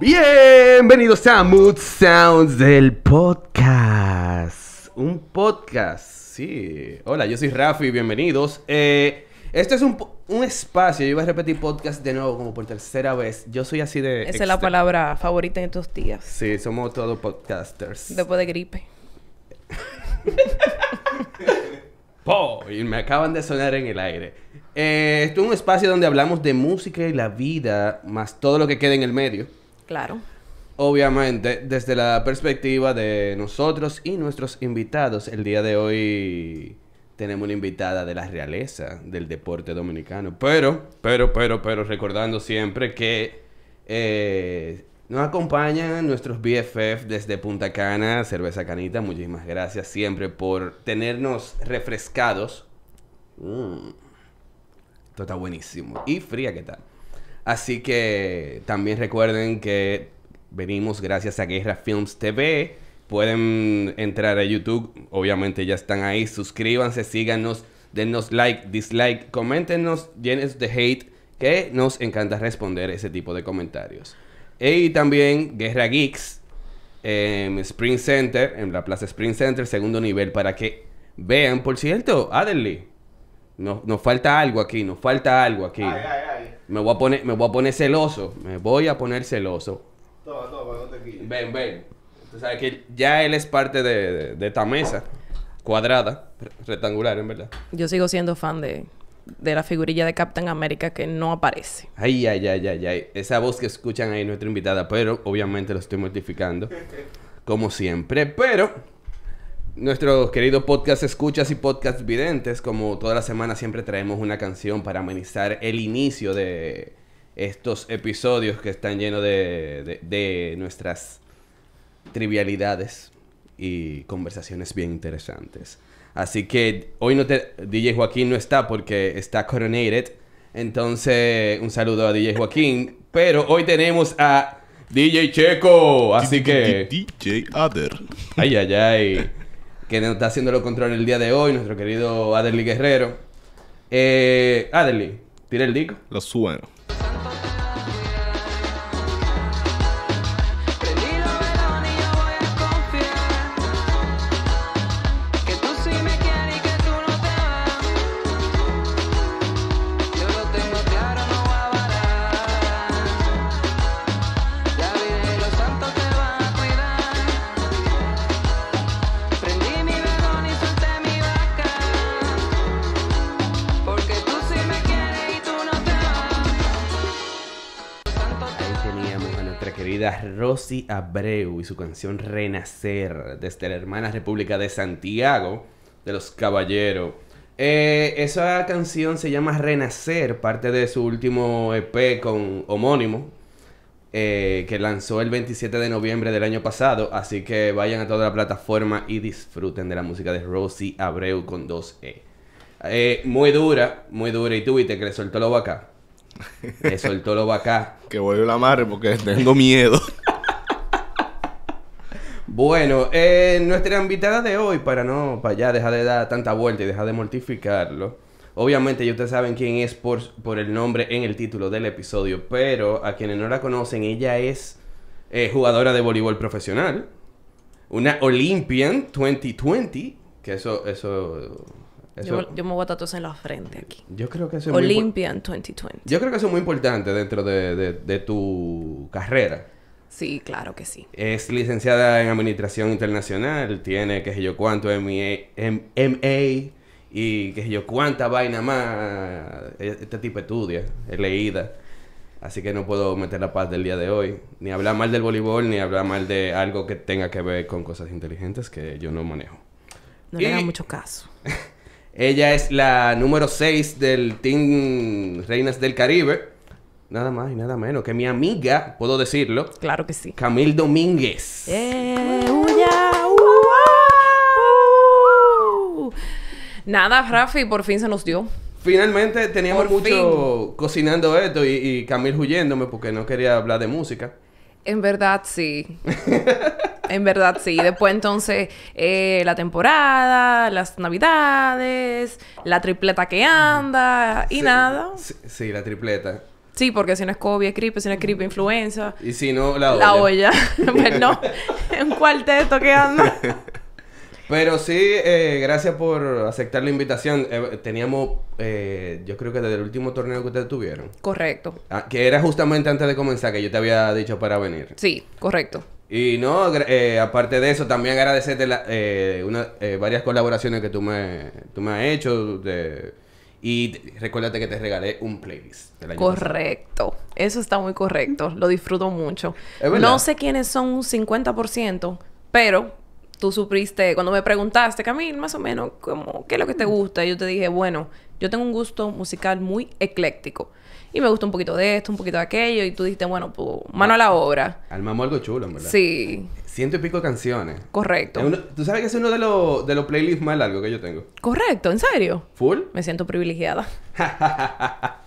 Bienvenidos a Mood Sounds del podcast. Un podcast, sí. Hola, yo soy Rafi, bienvenidos. Eh, este es un, espacio, yo iba a repetir podcast de nuevo como por tercera vez. Yo soy así de... Esa es la palabra favorita en estos días. Sí, somos todos podcasters. Después de gripe. po, y me acaban de sonar en el aire. Eh, esto es un espacio donde hablamos de música y la vida, más todo lo que queda en el medio. Claro. Obviamente, desde la perspectiva de nosotros y nuestros invitados, el día de hoy tenemos una invitada de la realeza del deporte dominicano. Pero, pero, pero, pero, recordando siempre que eh, nos acompañan nuestros BFF desde Punta Cana, Cerveza Canita. Muchísimas gracias siempre por tenernos refrescados. Mm. Esto está buenísimo. Y fría, ¿qué tal? Así que también recuerden que venimos gracias a Guerra Films TV. Pueden entrar a YouTube, obviamente ya están ahí. Suscríbanse, síganos, denos like, dislike, coméntenos, tienes de hate, que nos encanta responder ese tipo de comentarios. E, y también Guerra Geeks en em, Spring Center, en la Plaza Spring Center, segundo nivel, para que vean. Por cierto, Adelie, nos, nos falta algo aquí, nos falta algo aquí. Ay, ay, ay. Me voy a poner, me voy a poner celoso. Me voy a poner celoso. Toma, no te Ven, ven. Tú sabes que ya él es parte de, de, esta mesa cuadrada, rectangular, en verdad. Yo sigo siendo fan de, de la figurilla de Captain America que no aparece. Ay, ay, ay, ay, ay. Esa voz que escuchan ahí nuestra invitada, pero obviamente lo estoy modificando. Como siempre, pero nuestro querido podcast escuchas y podcast videntes, como toda la semana siempre traemos una canción para amenizar el inicio de estos episodios que están llenos de, nuestras trivialidades y conversaciones bien interesantes. Así que hoy no te, DJ Joaquín no está porque está coronated. Entonces, un saludo a DJ Joaquín. Pero hoy tenemos a DJ Checo. Así que. DJ Ader. Ay, ay, ay que nos está haciendo lo el día de hoy, nuestro querido Adelie Guerrero. Eh, Adelie, tira el disco. Lo sueno. Rosy Abreu y su canción Renacer desde la hermana República de Santiago de los Caballeros. Eh, esa canción se llama Renacer, parte de su último EP con homónimo, eh, que lanzó el 27 de noviembre del año pasado. Así que vayan a toda la plataforma y disfruten de la música de Rosy Abreu con dos e eh, muy dura, muy dura. Y tú viste que le soltó lo acá. Le soltó lo acá. que vuelve la madre porque tengo miedo. Bueno, eh, nuestra invitada de hoy, para no, para ya dejar de dar tanta vuelta y dejar de mortificarlo, obviamente ya ustedes saben quién es por, por el nombre en el título del episodio, pero a quienes no la conocen, ella es eh, jugadora de voleibol profesional, una Olympian 2020, que eso, eso yo, me voy a tatuar en la frente aquí. Yo creo que eso es Olympian muy 2020. Yo creo que eso es muy importante dentro de tu carrera. Sí, claro que sí. Es licenciada en Administración Internacional, tiene qué sé yo cuánto MA, y qué sé yo cuánta vaina más. E-, este tipo estudia, es leída. Así que no puedo meter la paz del día de hoy. Ni hablar mal del voleibol, ni hablar mal de algo que tenga que ver con cosas inteligentes que yo no manejo. No le da mucho caso. Ella es la número 6 del Team Reinas del Caribe nada más y nada menos que mi amiga, puedo decirlo. Claro que sí. Camil Domínguez. Eh, uh, uh, uh. Nada, Rafi, por fin se nos dio. Finalmente teníamos mucho cocinando esto y, Camil huyéndome porque no quería hablar de música. En verdad, sí. en verdad, sí. Después entonces eh, la temporada, las navidades, la tripleta que anda y nada. Sí, sí, la tripleta. Sí, porque si no es COVID es gripe, si no es gripe influenza. Y si no, la olla. La olla. pues no, un cuarteto que anda. Pero sí, eh, gracias por aceptar la invitación. Eh, teníamos, eh, yo creo que desde el último torneo que ustedes tuvieron. Correcto. Ah, que era justamente antes de comenzar que yo te había dicho para venir. Sí, correcto. Y no, aparte de eso, también agradecerte la, una, varias colaboraciones que tú me, tú me has hecho. De, y recuérdate que te regalé un playlist. Del año correcto. Eso está muy correcto. Lo disfruto mucho. No sé quiénes son un 50%, pero tú supriste, cuando me preguntaste, Camil, más o menos, como, ¿qué es lo que te gusta? Y yo te dije, bueno, yo tengo un gusto musical muy ecléctico. Y me gusta un poquito de esto, un poquito de aquello. Y tú dijiste, bueno, pues, mano a la obra. Armamos algo chulo, en verdad. Sí ciento y pico canciones. Correcto. Tú sabes que es uno de los de los playlists más largos que yo tengo. Correcto, ¿en serio? ¿Full? Me siento privilegiada.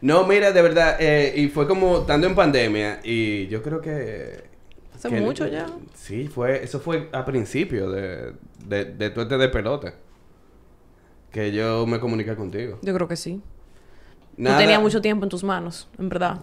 no, mira, de verdad, eh, y fue como estando en pandemia y yo creo que... Hace mucho ya. Sí, fue, eso fue a principio de, de, de tuerte de pelote. Que yo me comuniqué contigo. Yo creo que sí. No Tú tenías mucho tiempo en tus manos, en verdad.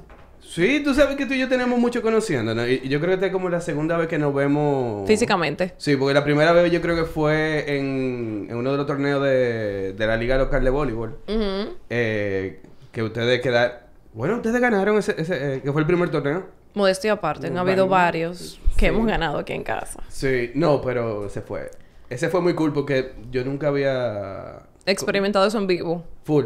Sí, tú sabes que tú y yo tenemos mucho conociéndonos. Y yo creo que esta es como la segunda vez que nos vemos. Físicamente. Sí, porque la primera vez yo creo que fue en, en uno de los torneos de, de la Liga Local de Voleibol. eh, que ustedes quedaron. Bueno, ustedes ganaron ese, ese eh, que fue el primer torneo. Modestia aparte, han habido varios que hemos ganado aquí en casa. Sí, no, pero se fue. Ese fue muy cool porque yo nunca había experimentado eso en vivo. Full.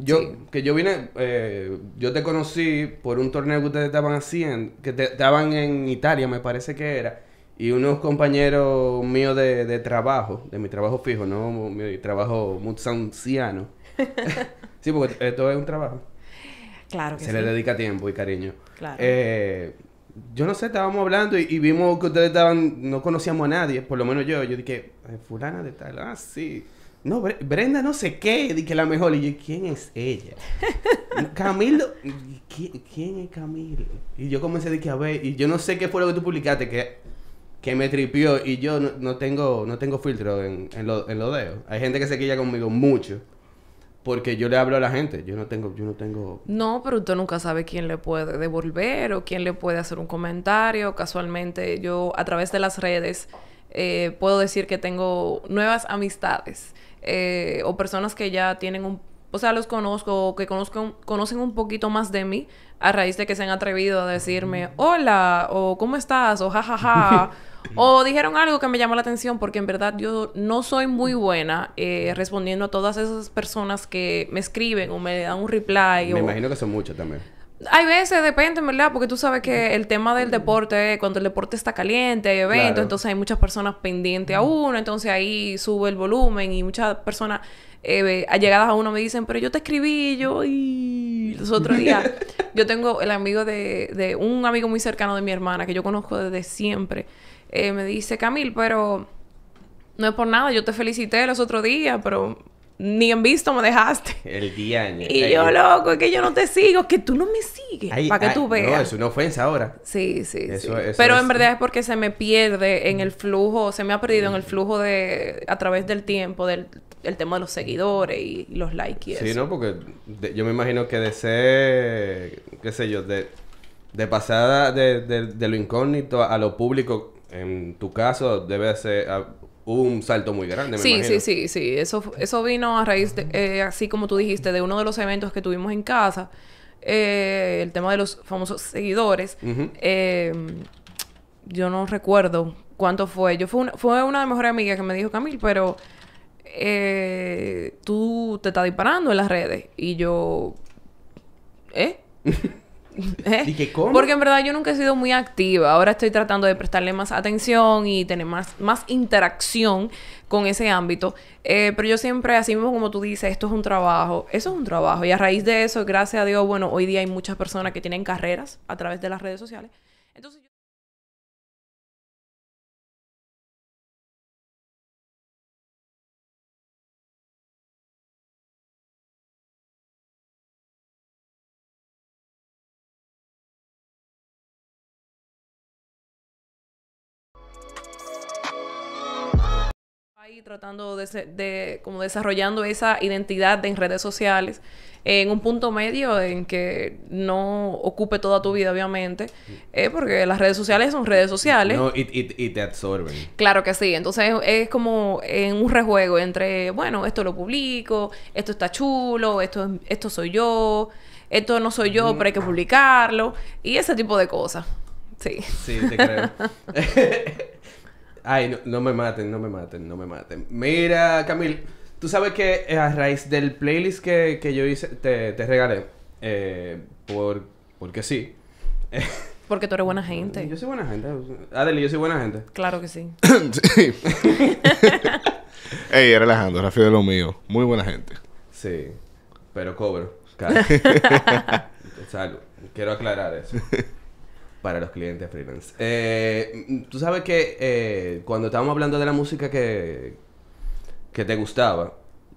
Yo, que yo vine, eh, yo te conocí por un torneo que ustedes estaban haciendo, que te, estaban en Italia, me parece que era, y unos compañeros míos de, trabajo, de mi trabajo fijo, no mi trabajo mutsanciano. sí, porque esto es un trabajo. Claro que Se le dedica tiempo y cariño. Claro. Eh, yo no sé, estábamos hablando y, vimos que ustedes estaban, no conocíamos a nadie, por lo menos yo. Yo dije, eh, fulana de tal, ah, sí no, Brenda no sé qué, di que la mejor. Y yo, ¿quién es ella? Camilo, ¿quién, es Camilo? Y yo comencé di que a ver, y yo no sé qué fue lo que tú publicaste, que, que me tripió, y yo no, tengo no tengo filtro en, en, lo, en lo deo. Hay gente que se quilla conmigo mucho. Porque yo le hablo a la gente, yo no tengo, yo no tengo. No, pero tú nunca sabe quién le puede devolver o quién le puede hacer un comentario. Casualmente, yo a través de las redes eh, puedo decir que tengo nuevas amistades eh, o personas que ya tienen un o sea, los conozco, O que conozco, conocen un poquito más de mí a raíz de que se han atrevido a decirme hola, o cómo estás, o jajaja, o dijeron algo que me llamó la atención, porque en verdad yo no soy muy buena eh, respondiendo a todas esas personas que me escriben o me dan un reply. Me imagino que son muchas también. Hay veces, depende, ¿verdad? Porque tú sabes que el tema del deporte, cuando el deporte está caliente, hay eventos, entonces hay muchas personas pendientes a uno, entonces ahí sube el volumen y muchas personas eh, allegadas a uno me dicen, pero yo te escribí, yo y los otros días. yo tengo el amigo de, de un amigo muy cercano de mi hermana, que yo conozco desde siempre, eh, me dice, Camil, pero no es por nada, yo te felicité los otros días, pero ni en visto me dejaste. El día en Y yo, loco, es que yo no te sigo, que tú no me sigues. Para que tú veas. No, es una ofensa ahora. Sí, sí. sí. Pero en verdad es porque se me pierde en el flujo, se me ha perdido en el flujo de. a través del tiempo, del el tema de los seguidores y los likes y sí, no, porque yo me imagino que de ser. qué sé yo, de, de pasada de, de, lo incógnito a, lo público, en tu caso, debe ser hubo un salto muy grande. Me sí, sí, sí, sí. Eso, eso vino a raíz, de, eh, así como tú dijiste, de uno de los eventos que tuvimos en casa, eh, el tema de los famosos seguidores. Eh, yo no recuerdo cuánto fue. Yo fue, fue una de mis mejores amigas que me dijo, Camil, pero tú te estás disparando en las redes. Y yo, ¿eh? ¿Eh? Porque en verdad yo nunca he sido muy activa. Ahora estoy tratando de prestarle más atención y tener más, más interacción con ese ámbito. Eh, pero yo siempre, así mismo como tú dices, esto es un trabajo, eso es un trabajo. Y a raíz de eso, gracias a Dios, bueno, hoy día hay muchas personas que tienen carreras a través de las redes sociales. tratando de, de, como desarrollando esa identidad en redes sociales, en un punto medio en que no ocupe toda tu vida, obviamente, eh, porque las redes sociales son redes sociales. y, te absorben. Claro que sí, entonces es, como en un rejuego entre, bueno, esto lo publico, esto está chulo, esto, esto soy yo, esto no soy yo, pero hay que publicarlo, y ese tipo de cosas. Sí. Sí, Ay, no, no, me maten, no me maten, no me maten. Mira, Camil, tú sabes que eh, a raíz del playlist que, que yo hice, te, te regalé, eh, por, porque sí. Porque tú eres buena gente. Yo soy buena gente. Adeli, yo soy buena gente. Claro que sí. sí. Ey, relajando, Rafi de lo mío. Muy buena gente. Sí, pero cobro. Salud. Quiero aclarar eso para los clientes freelance. Eh, Tú sabes que eh, cuando estábamos hablando de la música que, que te gustaba,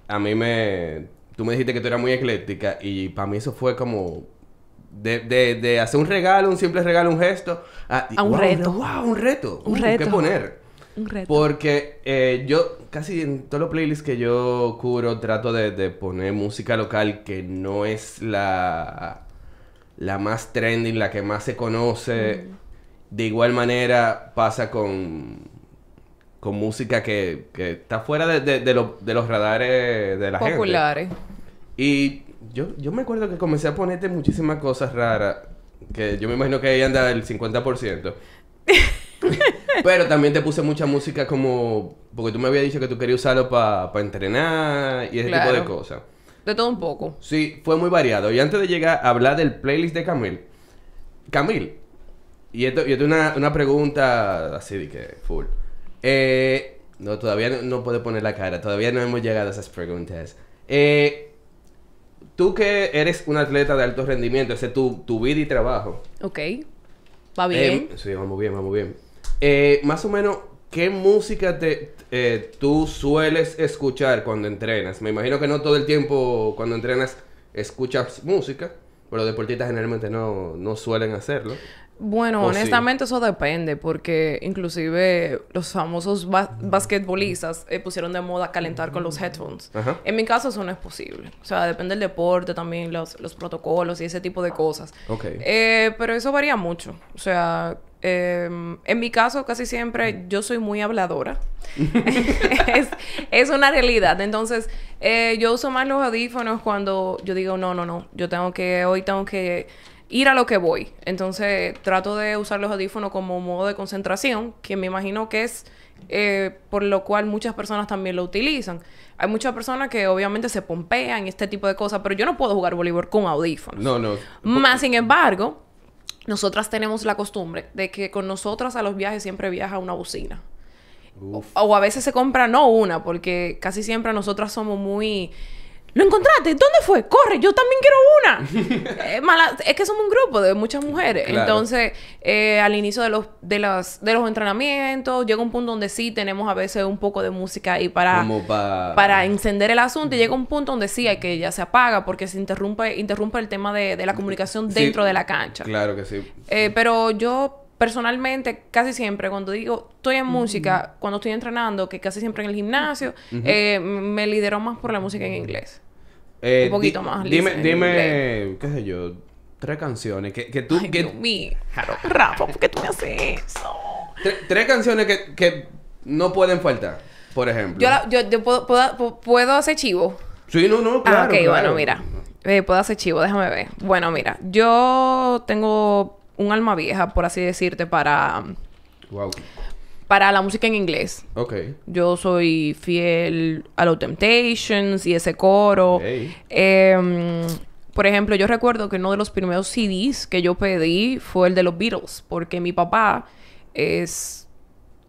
a mí me... Tú me dijiste que tú eras muy ecléctica y para mí eso fue como de, de, de, hacer un regalo, un simple regalo, un gesto. A, un reto. Wow, un reto. Un uh, reto. ¿Qué poner? Un reto. Porque eh, yo casi en todos los playlists que yo curo trato de, poner música local que no es la la más trending, la que más se conoce. De igual manera pasa con, con música que, está fuera de, los radares de la gente. Populares. Y yo, me acuerdo que comencé a ponerte muchísimas cosas raras, que yo me imagino que ahí anda el 50%. Pero también te puse mucha música como... Porque tú me habías dicho que tú querías usarlo para entrenar y ese tipo de cosas. De todo un poco. Sí, fue muy variado. Y antes de llegar a hablar del playlist de Camil, Camil, y esto, y esto es una, una, pregunta así de que full. Eh, no, todavía no, no, puedo poner la cara, todavía no hemos llegado a esas preguntas. Eh, tú que eres un atleta de alto rendimiento, ese es tu, vida y trabajo. Ok. ¿Va bien? Eh, sí, vamos bien, vamos bien. Eh, más o menos, ¿Qué música te, eh, tú sueles escuchar cuando entrenas? Me imagino que no todo el tiempo cuando entrenas escuchas música, pero los deportistas generalmente no, no suelen hacerlo. Bueno, honestamente eso depende, porque inclusive los famosos basquetbolistas eh, pusieron de moda calentar con los headphones. En mi caso eso no es posible. O sea, depende del deporte, también los, protocolos y ese tipo de cosas. Eh, pero eso varía mucho. O sea, eh, en mi caso, casi siempre yo soy muy habladora. es, es, una realidad. Entonces, eh, yo uso más los audífonos cuando yo digo, no, no, no, yo tengo que, hoy tengo que ir a lo que voy. Entonces, trato de usar los audífonos como modo de concentración, que me imagino que es eh, por lo cual muchas personas también lo utilizan. Hay muchas personas que obviamente se pompean y este tipo de cosas, pero yo no puedo jugar voleibol con audífonos. No, no. Más sin embargo nosotras tenemos la costumbre de que con nosotras a los viajes siempre viaja una bocina. O, a veces se compra no una, porque casi siempre nosotras somos muy ¿Lo encontraste? ¿Dónde fue? Corre, yo también quiero una. Eh, mala... es que somos un grupo de muchas mujeres. Entonces, eh, al inicio de los, de, las, de los entrenamientos, llega un punto donde sí tenemos a veces un poco de música ahí para, para encender el asunto. Y llega un punto donde sí hay que ya se apaga porque se interrumpe, interrumpe el tema de, la comunicación dentro de la cancha. Claro que sí. Eh, pero yo personalmente, casi siempre, cuando digo estoy en música, cuando estoy entrenando, que casi siempre en el gimnasio, eh, me lidero más por la música en inglés. Eh, un poquito más. Dime, dime, qué sé yo, tres canciones que, tú. que... Rafa, ¿por qué tú me haces eso? tres canciones que, no pueden faltar, por ejemplo. Yo, puedo, puedo, hacer chivo. Sí, no, no, claro. Ah, ok, bueno, mira. Eh, puedo hacer chivo, déjame ver. Bueno, mira, yo tengo un alma vieja, por así decirte, para... Para la música en inglés. Ok. Yo soy fiel a los Temptations y ese coro. Em, por ejemplo, yo recuerdo que uno de los primeros CDs que yo pedí fue el de los Beatles, porque mi papá es,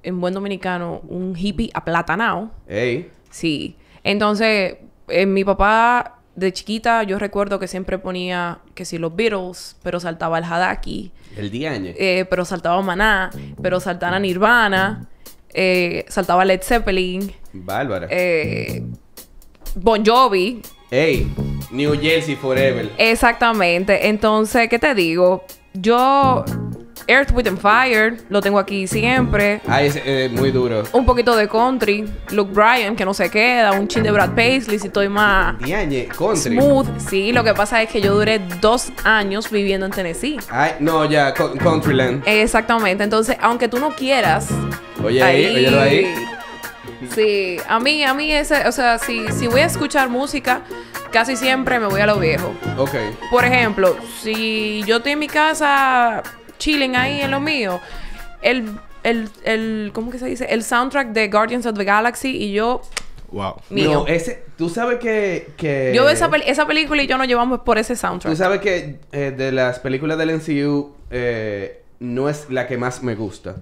en buen dominicano, un hippie aplatanao. Ey. Sí. Entonces, eh, mi papá de chiquita yo recuerdo que siempre ponía que si los Beatles, pero saltaba el Hadaki. El Diane. Eh, pero saltaba Maná, pero saltaba Nirvana, eh, saltaba Led Zeppelin. Bárbara. Eh, bon Jovi. Hey, New Jersey Forever. Exactamente. Entonces, ¿qué te digo? Yo Earth, With and Fire, lo tengo aquí siempre. Ay, es eh, muy duro. Un poquito de country. Luke Bryan, que no se queda. Un chin de Brad Paisley, si estoy más. Diañe, country. Smooth. Sí, lo que pasa es que yo duré dos años viviendo en Tennessee. Ay, no, ya, Countryland. Exactamente. Entonces, aunque tú no quieras. Oye, ahí, Oye Sí, a mí, a mí, ese, o sea, si, si voy a escuchar música, casi siempre me voy a lo viejo. Ok. Por ejemplo, si yo estoy en mi casa chilling ahí en lo mío. El, el, el, ¿cómo que se dice? El soundtrack de Guardians of the Galaxy y yo... Wow. Mío. No, ese, tú sabes que... que... Yo esa, esa película y yo nos llevamos por ese soundtrack. Tú sabes que eh, de las películas del NCU, eh, no es la que más me gusta,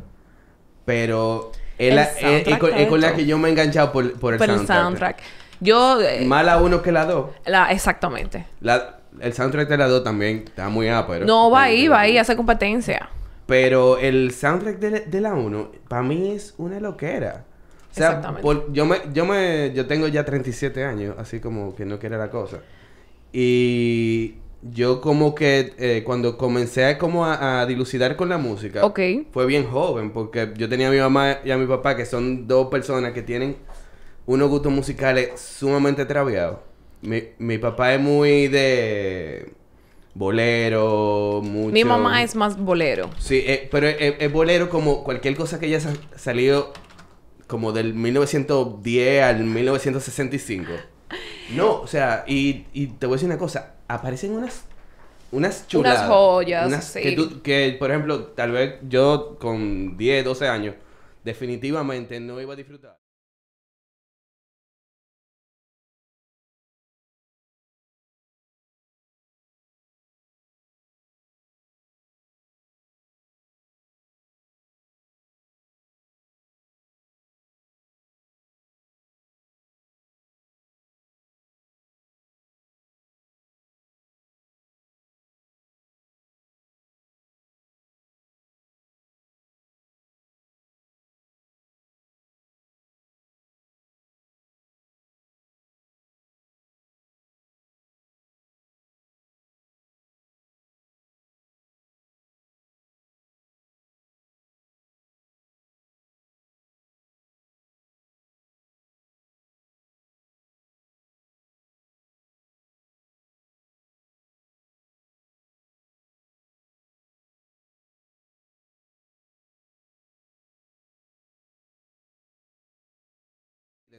pero es, eh, con, la que yo me he enganchado por, por el soundtrack. El soundtrack. Yo... Mala uno que la dos. La, exactamente. La, el soundtrack de la 2 también está muy pero... No, va ahí, va ahí, hace competencia. Pero el soundtrack de, la, 1, para mí es una loquera. O sea, Exactamente. yo, me, yo, me, yo tengo ya 37 años, así como que no quiere la cosa. Y yo como que eh, cuando comencé a, como a, dilucidar con la música, fue bien joven, porque yo tenía a mi mamá y a mi papá, que son dos personas que tienen unos gustos musicales sumamente traviados. Mi, papá es muy de bolero, mucho... Mi mamá es más bolero. Sí, eh, pero es, bolero como cualquier cosa que haya salido como del 1910 al 1965. No, o sea, y, te voy a decir una cosa, aparecen unas unas Unas joyas, que, tú, que, por ejemplo, tal vez yo con 10, 12 años definitivamente no iba a disfrutar.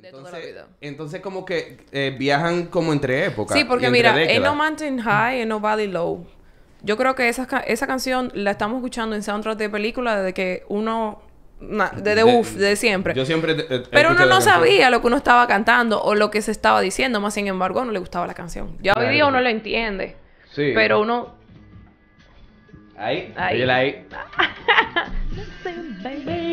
Entonces, entonces como que eh, viajan como entre épocas. Sí, porque mira, Ain't No Mountain High, Ain't No Valley Low. Yo creo que esa, canción la estamos escuchando en soundtrack de película desde que uno desde de, de, siempre. Yo siempre. Eh, eh, pero uno no sabía lo que uno estaba cantando o lo que se estaba diciendo, más sin embargo, no le gustaba la canción. Ya hoy día uno lo entiende. Sí. Pero uno. Ahí. ahí.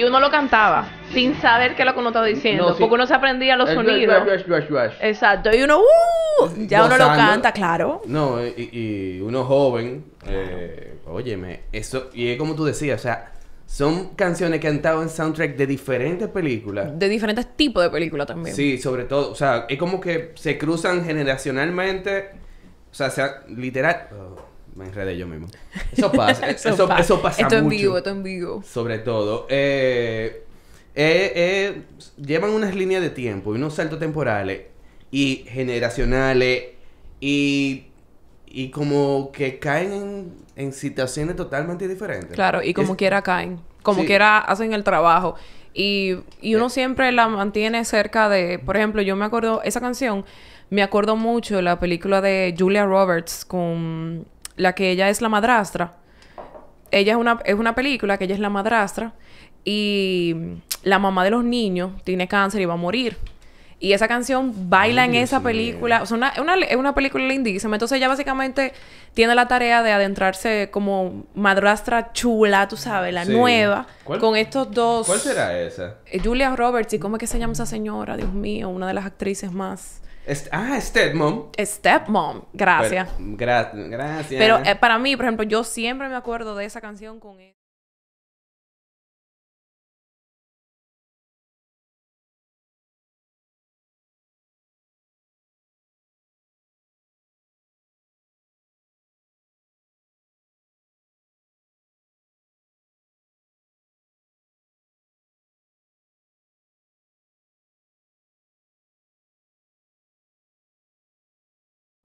y uno lo cantaba sin saber qué es lo que uno estaba diciendo, porque uno se aprendía los sonidos. Exacto, y uno, uh, ya uno lo canta, claro. No, y, uno joven, eh, óyeme, eso, y es como tú decías, o sea, son canciones que han en soundtrack de diferentes películas. De diferentes tipos de películas también. Sí, sobre todo, o sea, es como que se cruzan generacionalmente, o sea, sea literal me enredé yo mismo. Eso pasa. eso, pasa. esto mucho. en vivo, esto en vivo. Sobre todo. Eh, eh, eh, llevan unas líneas de tiempo y unos saltos temporales y generacionales y, y como que caen en, situaciones totalmente diferentes. Claro, y como quiera caen. Como quiera hacen el trabajo. Y, y uno eh. siempre la mantiene cerca de... Por ejemplo, yo me acuerdo... Esa canción me acuerdo mucho la película de Julia Roberts con la que ella es la madrastra. Ella es una, es una película que ella es la madrastra y la mamá de los niños tiene cáncer y va a morir. Y esa canción baila en esa película. O sea, una, una, es una película lindísima. Entonces ella básicamente tiene la tarea de adentrarse como madrastra chula, tú sabes, la nueva. Con estos dos. ¿Cuál será esa? Eh, Julia Roberts. ¿Y cómo es que se llama esa señora? Dios mío, una de las actrices más ah, Stepmom. Stepmom, gracias. gracias. Pero eh, para mí, por ejemplo, yo siempre me acuerdo de esa canción con él.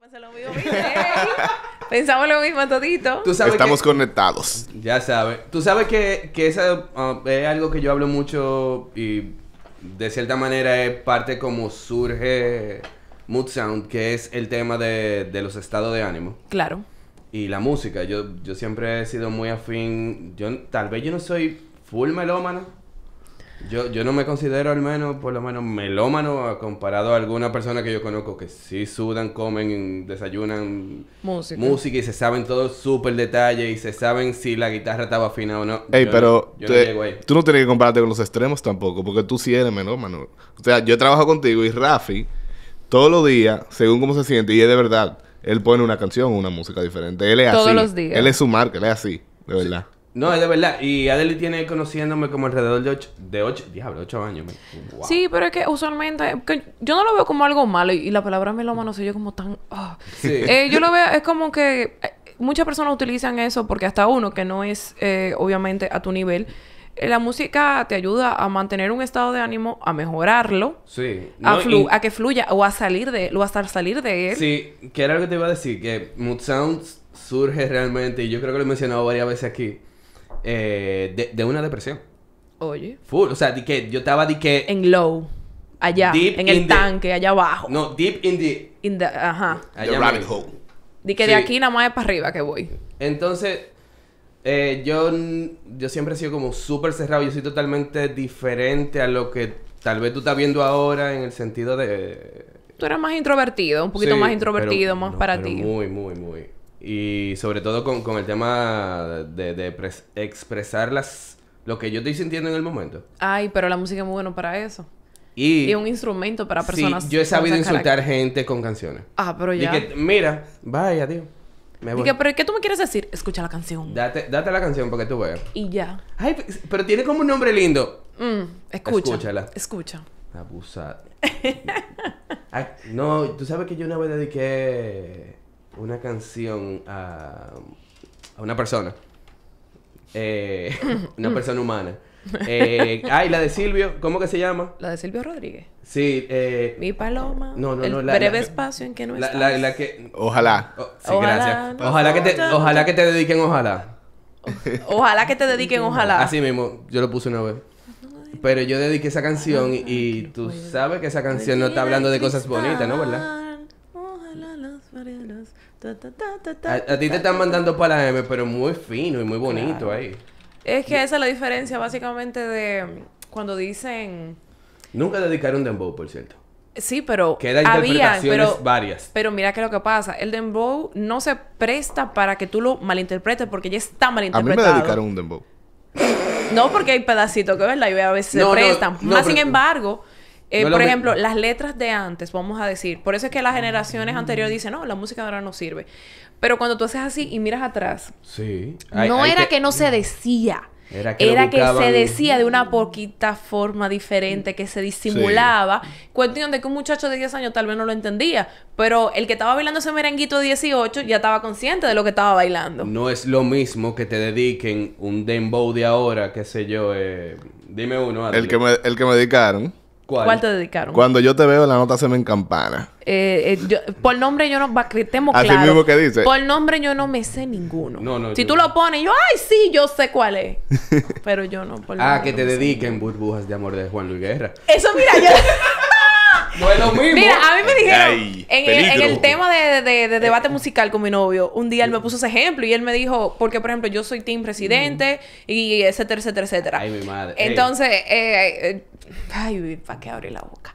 Pensamos lo mismo todito. Estamos conectados. Ya sabes. Tú sabes que, que um, es algo que yo hablo mucho y de cierta manera es parte como surge Mood Sound, que es el tema de, los estados de ánimo. Claro. Y la música. Yo, yo siempre he sido muy afín. Yo, tal vez yo no soy full melómano, yo, yo no me considero al menos, por lo menos, melómano comparado a alguna persona que yo conozco que sí sudan, comen, desayunan música, y se saben todo súper detalle y se saben si la guitarra estaba fina o no. Ey, pero tú no tienes que compararte con los extremos tampoco, porque tú sí eres melómano. O sea, yo trabajo contigo y Rafi, todos los días, según cómo se siente, y es de verdad, él pone una canción una música diferente. Él es así. los días. Él es su marca, él es así, de verdad. No, es de verdad. Y Adele tiene conociéndome como alrededor de ocho... de ocho... diablo, ocho años. Sí, pero es que usualmente, yo no lo veo como algo malo y, la palabra lo se yo como tan... Ah. Eh, yo lo veo, es como que eh, muchas personas utilizan eso porque hasta uno que no es eh, obviamente a tu nivel, la música te ayuda a mantener un estado de ánimo, a mejorarlo, sí. a, que fluya o a salir de él, hasta salir de él. Sí, que era lo que te iba a decir, que Mood Sounds surge realmente, y yo creo que lo he mencionado varias veces aquí eh, de, una depresión. Oye. Full. O sea, que yo estaba di que. En low. Allá. Deep en el tanque, allá abajo. No, deep in the. ajá. Allá rabbit hole. De que de aquí nada más es para arriba que voy. Entonces, eh, yo, yo siempre he sido como súper cerrado. Yo soy totalmente diferente a lo que tal vez tú estás viendo ahora en el sentido de. Tú eras más introvertido, un poquito más introvertido, más para ti. Muy, muy, muy. Y sobre todo con, el tema de, de expresar las, lo que yo estoy sintiendo en el momento. Ay, pero la música es muy buena para eso. Y, y, un instrumento para personas. Sí, yo he sabido insultar gente con canciones. Ah, pero ya. mira, vaya, tío. Me voy. pero ¿qué tú me quieres decir? Escucha la canción. Date, date la canción porque tú veas. Y ya. Ay, pero tiene como un nombre lindo. escucha. Mm, escúchala. Escucha. Abusada. no, tú sabes que yo una vez dediqué una canción a, a una persona. Eh, una persona humana. Eh, ay, la de Silvio, ¿cómo que se llama? La de Silvio Rodríguez. Sí, eh, Mi paloma. el breve espacio en que no está Ojalá. Oh, ojalá gracias. ojalá, que te, ojalá que te dediquen, ojalá. ojalá que te dediquen, ojalá. Así mismo, yo lo puse una vez. Pero yo dediqué esa canción y, tú sabes que esa canción no está hablando de cosas bonitas, ¿no? ¿Verdad? Ojalá las a, ti te están mandando para la M, pero muy fino y muy bonito ahí. Es que esa es la diferencia básicamente de cuando dicen... Nunca dedicaron dembow, por cierto. Sí, pero Queda interpretaciones varias. Pero mira que es lo que pasa. El dembow no se presta para que tú lo malinterpretes porque ya está malinterpretado. A mí me dedicaron un dembow. No, porque hay pedacitos que, ¿verdad? Y a veces se prestan. Más sin embargo, eh, por ejemplo, las letras de antes, vamos a decir, por eso es que las generaciones anteriores dicen, no, la música ahora no sirve. Pero cuando tú haces así y miras atrás, no era que... no se decía. Era que, se decía de una poquita forma diferente, que se disimulaba. Cuestión de que un muchacho de 10 años tal vez no lo entendía, pero el que estaba bailando ese merenguito de 18 ya estaba consciente de lo que estaba bailando. No es lo mismo que te dediquen un dembow de ahora, qué sé yo, eh... dime uno. El que, me, el que me dedicaron. ¿Cuál? te dedicaron? Cuando yo te veo, la nota se me encampana. Eh, eh, yo, por nombre yo no... Así mismo que dice. Por nombre yo no me sé ninguno. No, no. Si tú lo pones, yo... ¡Ay, sí! Yo sé cuál es. Pero yo no. ah, que te dediquen Burbujas de Amor de Juan Luis Guerra. Eso, mira, yo... Bueno, mismo. Mira, a mí me dijeron en, el, tema de, eh. debate musical con mi novio, un día él me puso ese ejemplo y él me dijo, porque por ejemplo yo soy team presidente mm. y etcétera, etcétera, etcétera. Ay, mi madre. Entonces, eh, eh, ay, ¿para qué abrir la boca?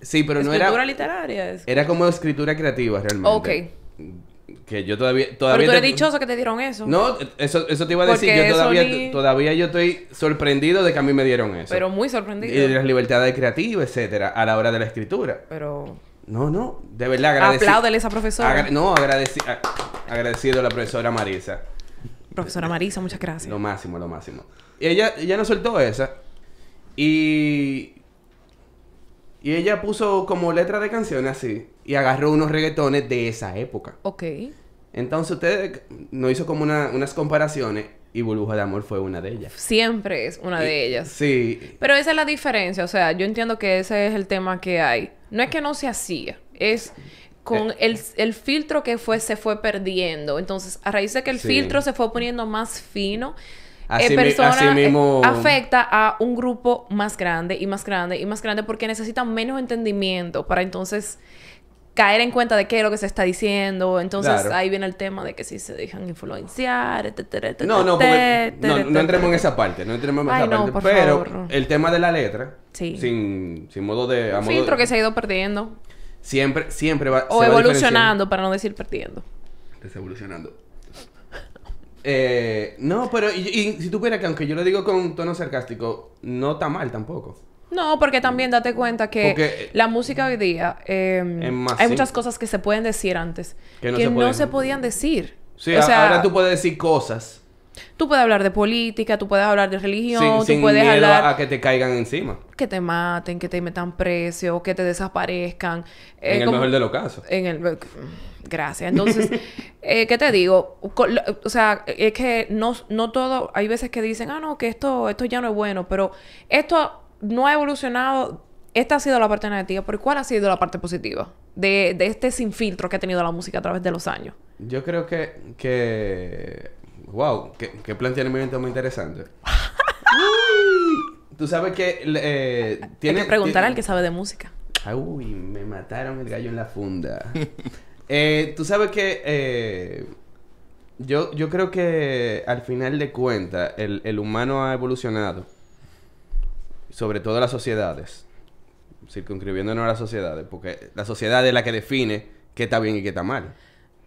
Sí, pero no era. Escritura literaria. Era como escritura creativa realmente. Ok. Que yo todavía. todavía pero tú eres dichoso que te dieron eso. No, eso, te iba a decir. yo todavía, todavía yo estoy sorprendido de que a mí me dieron eso. Pero muy sorprendido. Y de las libertades creativas, etcétera, a la hora de la escritura. Pero. No, no, de verdad agradecido. Apláudele a esa profesora. no, agradecido a la profesora Marisa. Profesora Marisa, muchas gracias. Lo máximo, lo máximo. Y ella, ella nos soltó esa. Y y ella puso como letra de canciones así. Y agarró unos reggaetones de esa época. Ok. Entonces usted no hizo como unas comparaciones y Burbuja de Amor fue una de ellas. Siempre es una de ellas. Sí. Pero esa es la diferencia, o sea, yo entiendo que ese es el tema que hay. No es que no se hacía, es con eh. el, el, filtro que fue se fue perdiendo. Entonces, a raíz de que el filtro se fue poniendo más fino, así eh, mismo... afecta a un grupo más grande y más grande y más grande porque necesitan menos entendimiento para entonces caer en cuenta de qué es lo que se está diciendo. Entonces ahí viene el tema de que si se dejan influenciar, etcétera, etcétera. No, no, no, entremos en esa parte, no entremos en esa parte. pero el tema de la letra, sin, sin modo de... A modo filtro que se ha ido perdiendo. Siempre, siempre va... O evolucionando, para no decir perdiendo. Está evolucionando. Eh, no, pero y, si tú vieras que aunque yo lo digo con tono sarcástico, no está mal tampoco. No, porque también date cuenta que la música hoy día em, hay muchas cosas que se pueden decir antes que no, se, podían decir. Sí, o sea, ahora tú puedes decir cosas. Tú puedes hablar de política, tú puedes hablar de religión, tú puedes miedo a que te caigan encima, que te maten, que te metan precio, que te desaparezcan. en el mejor de los casos. En el Gracias. Entonces, eh, ¿qué te digo? O sea, es que no, no todo, hay veces que dicen, ah, no, que esto, esto ya no es bueno, pero esto no ha evolucionado, esta ha sido la parte negativa, pero ¿cuál ha sido la parte positiva de, de este sin filtro que ha tenido la música a través de los años? Yo creo que, que wow, qué, qué planteamiento muy interesante. Tú sabes que eh, tiene... que preguntar al que sabe de música. Uy, me mataron el gallo en la funda. Eh, Tú sabes que eh, yo, yo creo que al final de cuentas el, el humano ha evolucionado, sobre todo las sociedades, circunscribiéndonos a las sociedades, porque la sociedad es la que define qué está bien y qué está mal.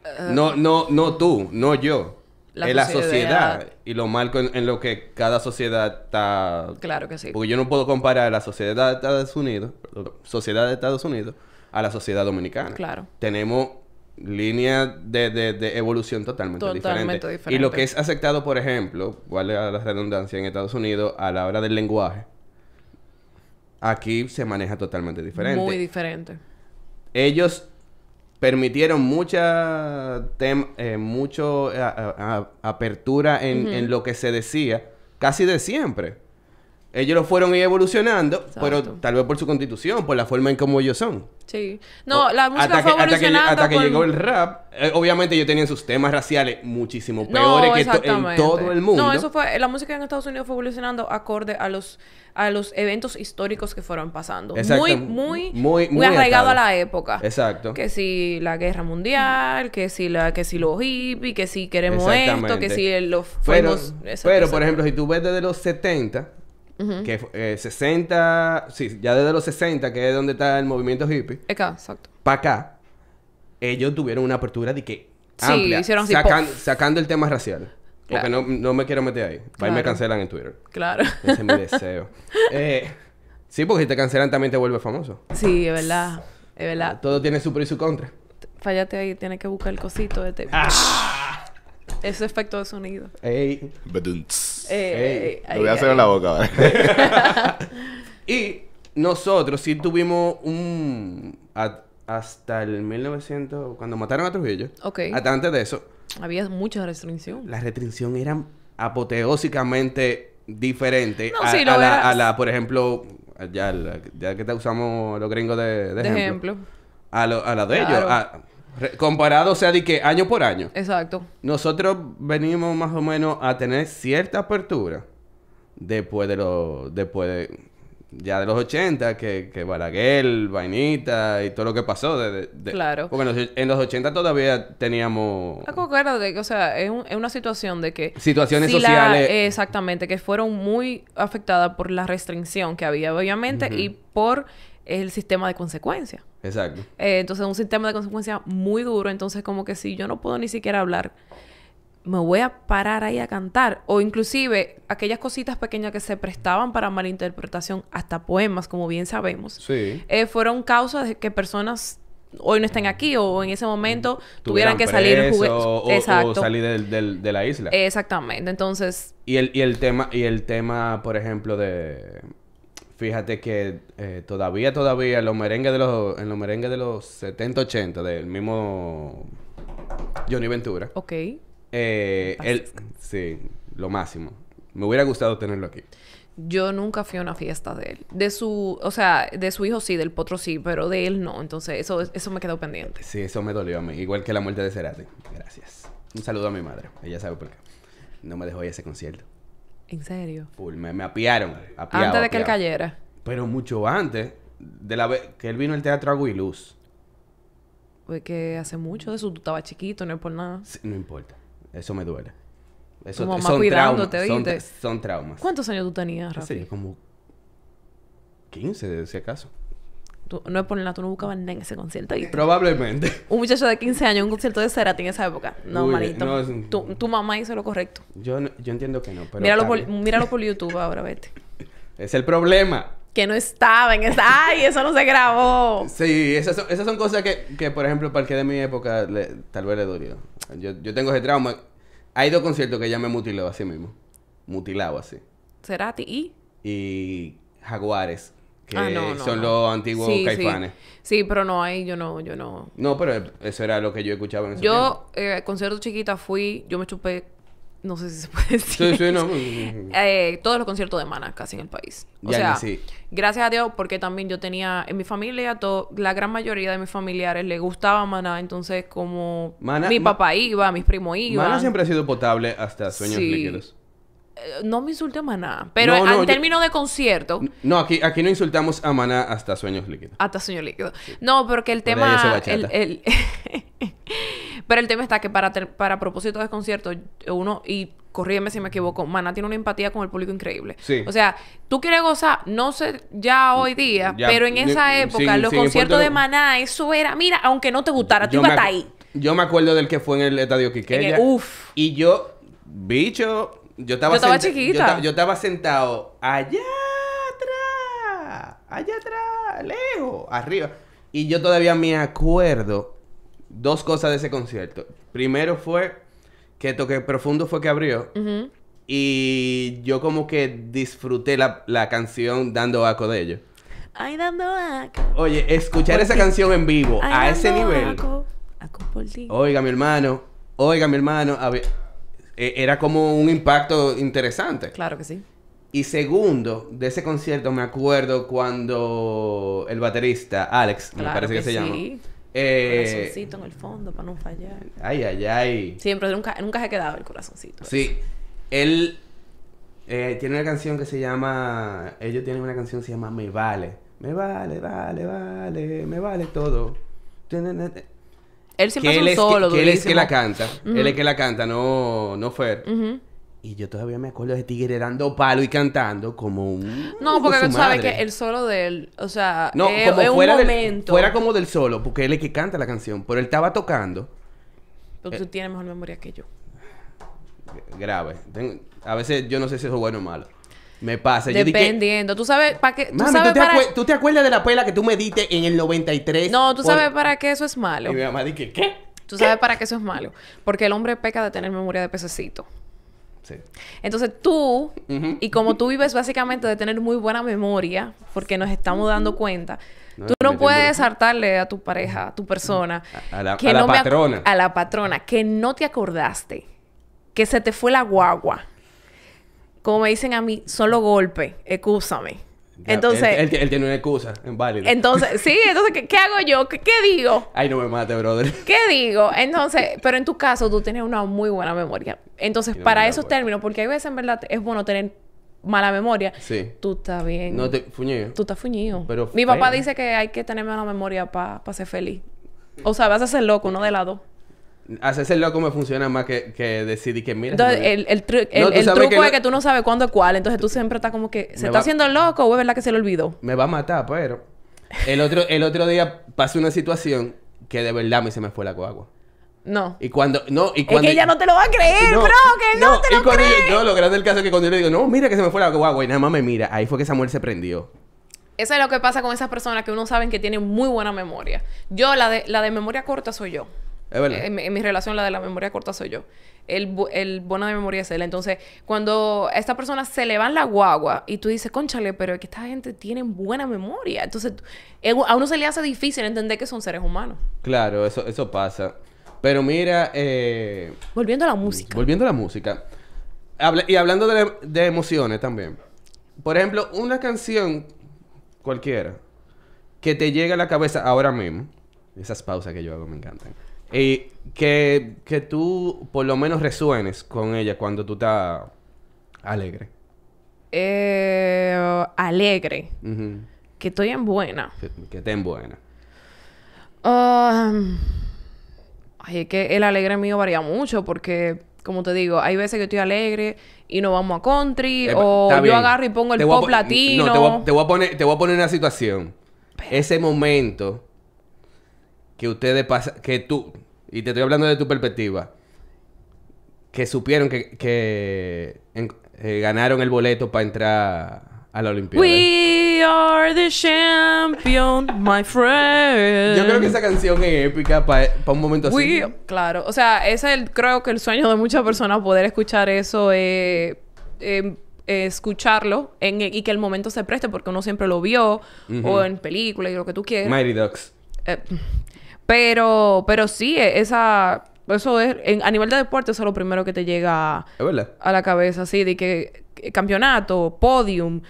Eh, no, no, no tú, no yo. es la sociedad y lo mal en, lo que cada sociedad está. Claro que sí. Porque yo no puedo comparar la sociedad de Estados Unidos, sociedad de Estados Unidos, a la sociedad dominicana. Claro. Tenemos línea de, evolución totalmente, diferente. Y lo que es aceptado, por ejemplo, vale a la redundancia en Estados Unidos a la hora del lenguaje, aquí se maneja totalmente diferente. Muy diferente. Ellos permitieron mucha eh, apertura en, en, lo que se decía casi de siempre ellos lo fueron evolucionando, pero tal vez por su constitución, por la forma en cómo ellos son. Sí. No, la música fue evolucionando. Hasta que, llegó el rap, eh, obviamente ellos tenían sus temas raciales muchísimo peores que en todo el mundo. No, eso fue... La música en Estados Unidos fue evolucionando acorde a los, a los eventos históricos que fueron pasando. Exacto. Muy, muy... Muy, arraigado a la época. Exacto. Que si la guerra mundial, que si, la, que si los hippies, que si queremos esto, que si los... Fuimos, pero, pero por ejemplo, si tú ves desde los 70 que 60, eh, sí, ya desde los 60, que es donde está el movimiento hippie. Acá, exacto. Para acá, ellos tuvieron una apertura de que sí, hicieron sacando el tema racial. Porque no, no, me quiero meter ahí. Ahí me cancelan en Twitter. Claro. Ese es mi deseo. Eh, sí, porque si te cancelan también te vuelves famoso. Sí, es verdad. Es verdad. Todo tiene su pro y su contra. ...fallate ahí, tienes que buscar el cosito de este. ah. Ese efecto de sonido. Ey. Eh, eh, eh, voy a hacer en la boca ahora. y nosotros sí tuvimos un... hasta el 1900... Cuando mataron a Trujillo. Ok. Hasta antes de eso. Había mucha restricción. La restricción era apoteósicamente diferente a, la, por ejemplo, ya, que te usamos los gringos de, de, ejemplo, A, a la de ellos. Comparado, o sea, de que año por año. Exacto. Nosotros venimos más o menos a tener cierta apertura después de los... Después de, ya de los 80, que, que Balaguer, Vainita y todo lo que pasó. De, Claro. Porque en los, 80 todavía teníamos... Acuérdate ah, que, o sea, es, una situación de que... Situaciones sociales... exactamente, que fueron muy afectadas por la restricción que había, obviamente, y por el sistema de consecuencias. Exacto. Eh, entonces, un sistema de consecuencia muy duro. Entonces, como que si yo no puedo ni siquiera hablar, me voy a parar ahí a cantar. O inclusive, aquellas cositas pequeñas que se prestaban para malinterpretación, hasta poemas, como bien sabemos, sí. Eh, fueron causas de que personas hoy no estén aquí o en ese momento tuvieran, que salir o, salir de la isla. Exactamente. Entonces. Y el, y el tema, y el tema, por ejemplo, de fíjate que eh, todavía, todavía, en los merengues de los, en los merengues de los 70, 80, del mismo Johnny Ventura. Ok. Eh, él, sí, lo máximo. Me hubiera gustado tenerlo aquí. Yo nunca fui a una fiesta de él. De su, o sea, de su hijo sí, del potro sí, pero de él no. Entonces, eso, eso me quedó pendiente. Sí, eso me dolió a mí. Igual que la muerte de Cerati. Gracias. Un saludo a mi madre. Ella sabe por qué. No me dejó ir a ese concierto. ¿En serio? me, apiaron. antes de que él cayera. Pero mucho antes de la vez que él vino al teatro Aguiluz. y pues que hace mucho de eso, tú estabas chiquito, no es por nada. no importa, eso me duele. Eso, como son cuidándote, traumas, son, son, traumas. ¿Cuántos años tú tenías, Rafa? Sí, como 15, si acaso no es por nada, tú no buscabas nada en ese concierto. ¿y? Probablemente. Un muchacho de 15 años, un concierto de Cerati en esa época. No, malito. tu, tu, mamá hizo lo correcto. Yo, yo entiendo que no, pero... Míralo por, por YouTube ahora, vete. Es el problema que no estaba en esa... ¡Ay! Eso no se grabó. Sí, esas son, esas son cosas que, que, por ejemplo, para el que de mi época tal vez le dolió. Yo, yo tengo ese trauma. Hay dos conciertos que ya me mutiló así mismo. Mutilado así. Cerati y... Y Jaguares. Ah, son los antiguos caifanes. Sí. pero no, ahí yo no, yo no. No, pero eso era lo que yo escuchaba en ese Yo, eh, concierto chiquita fui, yo me chupé, no sé si se puede decir. Sí, sí, no. Eh, todos los conciertos de maná casi en el país. O sea, gracias a Dios, porque también yo tenía, en mi familia, todo, la gran mayoría de mis familiares le gustaba maná. entonces como mi papá iba, mis primos iban. Mana siempre ha sido potable hasta sueños líquidos. Eh, no me insulte a Maná, pero al término en de concierto. No, aquí, aquí no insultamos a Maná hasta Sueños Líquidos. Hasta Sueños Líquidos. No, porque el tema. pero el tema está que para, para propósito de concierto, uno, y corríeme si me equivoco, Maná tiene una empatía con el público increíble. Sí. O sea, tú quieres gozar, no sé ya hoy día, pero en esa época, los conciertos de Maná, eso era, mira, aunque no te gustara, tú ibas ahí. Yo me acuerdo del que fue en el Estadio Quiqueya. Y yo, bicho, yo estaba, chiquita. Yo estaba, sentado allá atrás, allá atrás, lejos, arriba. Y yo todavía me acuerdo dos cosas de ese concierto. Primero fue que Toque Profundo fue que abrió. Y yo como que disfruté la, canción dando aco de ellos. Ay, dando aco. Oye, escuchar esa canción en vivo a ese nivel. Aco, aco Oiga, mi hermano. Oiga, mi hermano. A ver. Eh, era como un impacto interesante. Claro que sí. Y segundo, de ese concierto me acuerdo cuando el baterista, Alex, me parece que, se llama. Eh, el corazoncito en el fondo para no fallar. Ay, ay, ay. Siempre, nunca, nunca se quedado el corazoncito. Sí. Él eh, tiene una canción que se llama. Ellos tienen una canción que se llama Me Vale. Me vale, vale, vale, me vale todo. Él siempre hace solo, que, él es que la canta. Él es que la canta, no, no Fer. Y yo todavía me acuerdo de Tigre dando palo y cantando como un. No, porque tú sabes que el solo de él, o sea, no, un momento. fuera como del solo, porque él es que canta la canción, pero él estaba tocando. Porque tú eh, tienes mejor memoria que yo. Grave. a veces yo no sé si eso es bueno o malo. Me pasa. Dependiendo. Yo dije, tú sabes, ¿para qué? ¿tú, te acuerdas de la pela que tú me diste en el 93? No, tú sabes para qué eso es malo. Y mi mamá dije, ¿qué? Tú sabes para qué eso es malo. Porque el hombre peca de tener memoria de pececito. Sí. Entonces tú, y como tú vives básicamente de tener muy buena memoria, porque nos estamos dando cuenta, tú no puedes hartarle a tu pareja, a tu persona, la patrona. A la patrona, que no te acordaste, que se te fue la guagua como me dicen a mí, solo golpe, excúsame. Entonces... Él, tiene una excusa, válido. Entonces, sí, entonces, ¿qué, hago yo? ¿Qué, digo? Ay, no me mates, brother. ¿Qué digo? Entonces, pero en tu caso, tú tienes una muy buena memoria. Entonces, para esos términos, porque hay veces en verdad es bueno tener mala memoria. Sí. Tú estás bien. No te fuñido. Tú estás fuñido. Pero Mi papá dice que hay que tener mala memoria para ser feliz. O sea, vas a ser loco, uno de lado. Hacerse loco me funciona más que, que decidir que mira. Entonces, el, el, truco es que tú no sabes cuándo es cuál. Entonces tú siempre estás como que, ¿se está haciendo loco o es verdad que se le olvidó? Me va a matar, pero. El otro, el otro día pasó una situación que de verdad me se me fue la coagua. No. Y cuando, no, y cuando. Es que ella no te lo va a creer, bro, que no, te lo va a creer. Yo, lo grande del caso es que cuando yo le digo, no, mira que se me fue la coagua. y nada más me mira, ahí fue que esa mujer se prendió. Eso es lo que pasa con esas personas que uno sabe que tienen muy buena memoria. Yo, la de, la de memoria corta soy yo. Es En, mi relación, la de la memoria corta soy yo. El, el bono de memoria es él. Entonces, cuando a esta persona se le va la guagua y tú dices, conchale, pero es que esta gente tiene buena memoria. Entonces, a uno se le hace difícil entender que son seres humanos. Claro, eso, eso pasa. Pero mira. Eh, volviendo a la música. Volviendo a la música. y hablando de, de emociones también. Por ejemplo, una canción cualquiera que te llega a la cabeza ahora mismo. Esas pausas que yo hago me encantan. Y que, que tú por lo menos resuenes con ella cuando tú estás alegre. Eh, alegre. Que estoy en buena. Que, esté en buena. Ah... ay, es que el alegre mío varía mucho porque, como te digo, hay veces que estoy alegre y nos vamos a country eh, o yo agarro y pongo el pop latino. te voy, a, poner, te voy a poner una situación. Ese momento que ustedes pasan... que tú, y te estoy hablando de tu perspectiva, que supieron que, que eh, ganaron el boleto para entrar a la Olimpiada. We are the champion, my friend. Yo creo que esa canción es épica para un momento así. Claro, o sea, ese es el, creo que el sueño de muchas personas poder escuchar eso, eh, em, eh, escucharlo y que el momento se preste porque uno siempre lo vio o en películas y lo que tú quieras. Mighty Ducks. Pero, pero sí, e, esa, eso es, en, a nivel de deporte, eso es lo primero que te llega a la cabeza, sí, de que campeonato, podium,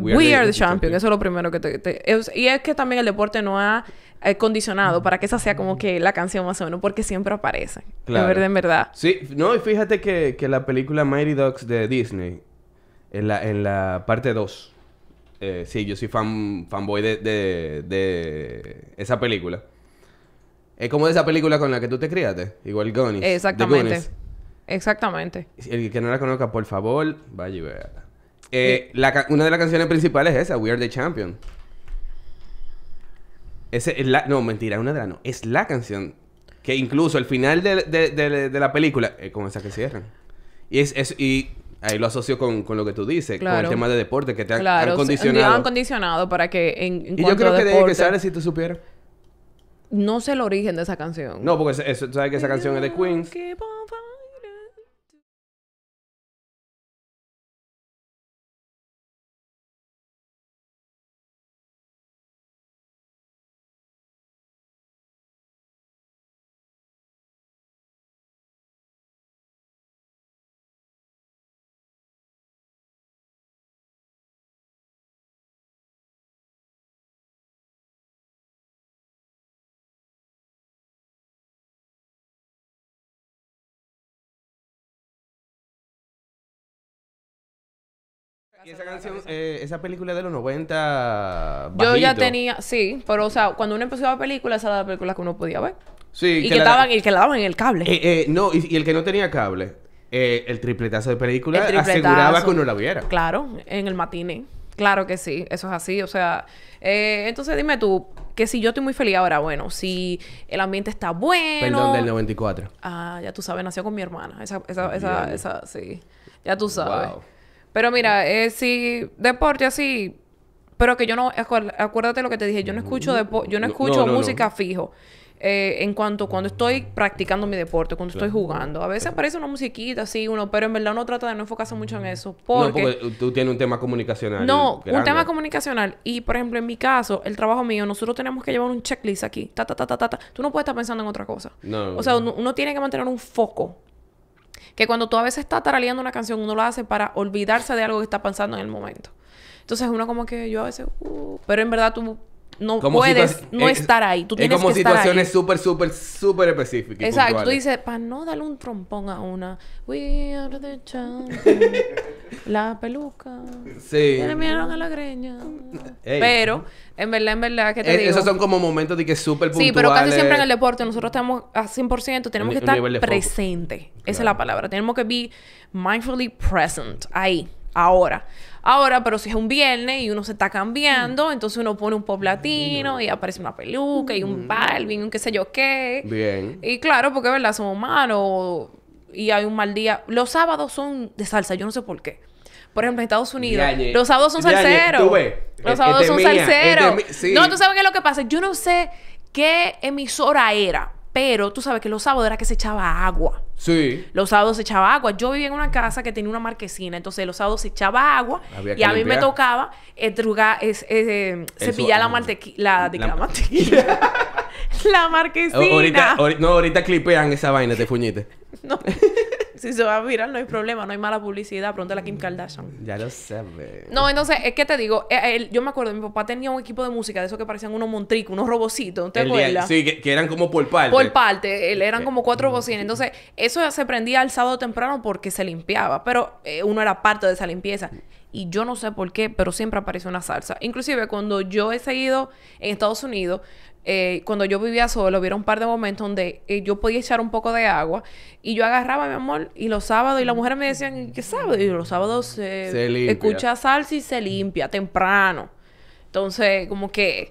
We, are, the, champion. Eso es lo primero que te... y es que también el deporte no ha eh, condicionado para que esa sea como que la canción más o menos, porque siempre aparece. Claro. En verdad, en verdad. Sí. No, y fíjate que, que la película Mighty Ducks de Disney, en la, en la parte 2, eh, sí, yo soy fan, fanboy de, de, de esa película. Es como de esa película con la que tú te criaste. Igual Gunny. Exactamente. Exactamente. El que no la conozca, por favor, vaya y vea. Eh, una de las canciones principales es esa, We Are the Champion. Ese es la... No, mentira, una de las no. Es la canción que incluso el final de, la película es como esa que cierran. Y es, es y ahí lo asocio con, lo que tú dices, con el tema de deporte que te han, claro. condicionado. condicionado para que en, Y yo creo que deporte... que sale si tú supieras. No sé el origen de esa canción. No, porque eso, sabes que esa canción es de Queens. Y esa canción, eh, esa película de los 90. Yo ya tenía, sí, pero o sea, cuando uno empezó a ver películas, esa era la película que uno podía ver. Sí, y que, que y que la daban en el cable. Eh, eh, no, y, el que no tenía cable. el tripletazo de película aseguraba que uno la viera. Claro, en el matine. Claro que sí, eso es así. O sea, entonces dime tú, que si yo estoy muy feliz ahora, bueno, si el ambiente está bueno. Perdón, del 94. Ah, ya tú sabes, nació con mi hermana. Esa, esa, esa, esa, sí. Ya tú sabes. Pero mira, eh, si deporte así, pero que yo no, acuérdate lo que te dije, yo no escucho depo yo no escucho música fijo. Eh, en cuanto cuando estoy practicando mi deporte, cuando estoy jugando. A veces aparece una musiquita así, uno, pero en verdad uno trata de no enfocarse mucho en eso. Porque, no, tú tienes un tema comunicacional. No, un tema comunicacional. Y por ejemplo, en mi caso, el trabajo mío, nosotros tenemos que llevar un checklist aquí. Ta, ta, ta, ta, ta, Tú no puedes estar pensando en otra cosa. No, o sea, uno tiene que mantener un foco que cuando tú a veces estás taraleando una canción, uno lo hace para olvidarse de algo que está pasando en el momento. Entonces uno como que yo a veces, uh, pero en verdad tú no puedes no eh, estar ahí. Tú tienes es como situaciones súper, súper, súper específicas. Exacto. Tú dices, para no darle un trompón a una. la peluca. Sí. Le miraron a la greña. Pero, en verdad, en verdad, que te digo? Esos son como momentos de que súper puntuales. Sí, pero casi siempre en el deporte nosotros estamos a 100%. Tenemos que estar presente. Esa es la palabra. Tenemos que be mindfully present. Ahí. Ahora. Ahora, pero si es un viernes y uno se está cambiando, mm. entonces uno pone un pop y aparece una peluca y un mm. Balvin, un qué sé yo qué. Bien. Y claro, porque, ¿verdad? Somos humanos y hay un mal día. Los sábados son de salsa, yo no sé por qué. Por ejemplo, en Estados Unidos, los sábados son salseros. Los sábados son No, tú sabes qué es lo que pasa. Yo no sé qué emisora era pero tú sabes que los sábados era que se echaba agua. Sí. Los sábados se echaba agua. Yo vivía en una casa que tenía una marquesina, entonces los sábados se echaba agua y a mí me tocaba es, eh, cepillar la, eh, marquesina. la, de, la, la marquesina. ahorita, no, ahorita clipean esa vaina, te fuñete. no si se va a viral, no hay problema, no hay mala publicidad. pronto la Kim Kardashian. Ya lo sé No, entonces, es que te digo, eh, yo me acuerdo, mi papá tenía un equipo de música de esos que parecían unos montricos, unos robocitos, te acuerdas? sí, que, eran como por parte. Por parte, eran eh, como cuatro mm. bocinas. Entonces, eso se prendía el sábado temprano porque se limpiaba, pero eh, uno era parte de esa limpieza. Y yo no sé por qué, pero siempre aparece una salsa. Inclusive cuando yo he seguido en Estados Unidos, eh, cuando yo vivía solo, hubiera un par de momentos donde eh, yo podía echar un poco de agua y yo agarraba, mi amor, y los sábados, y las mujeres me decían, ¿qué sábado? Y los sábados se escucha salsa y se limpia temprano. Entonces, como que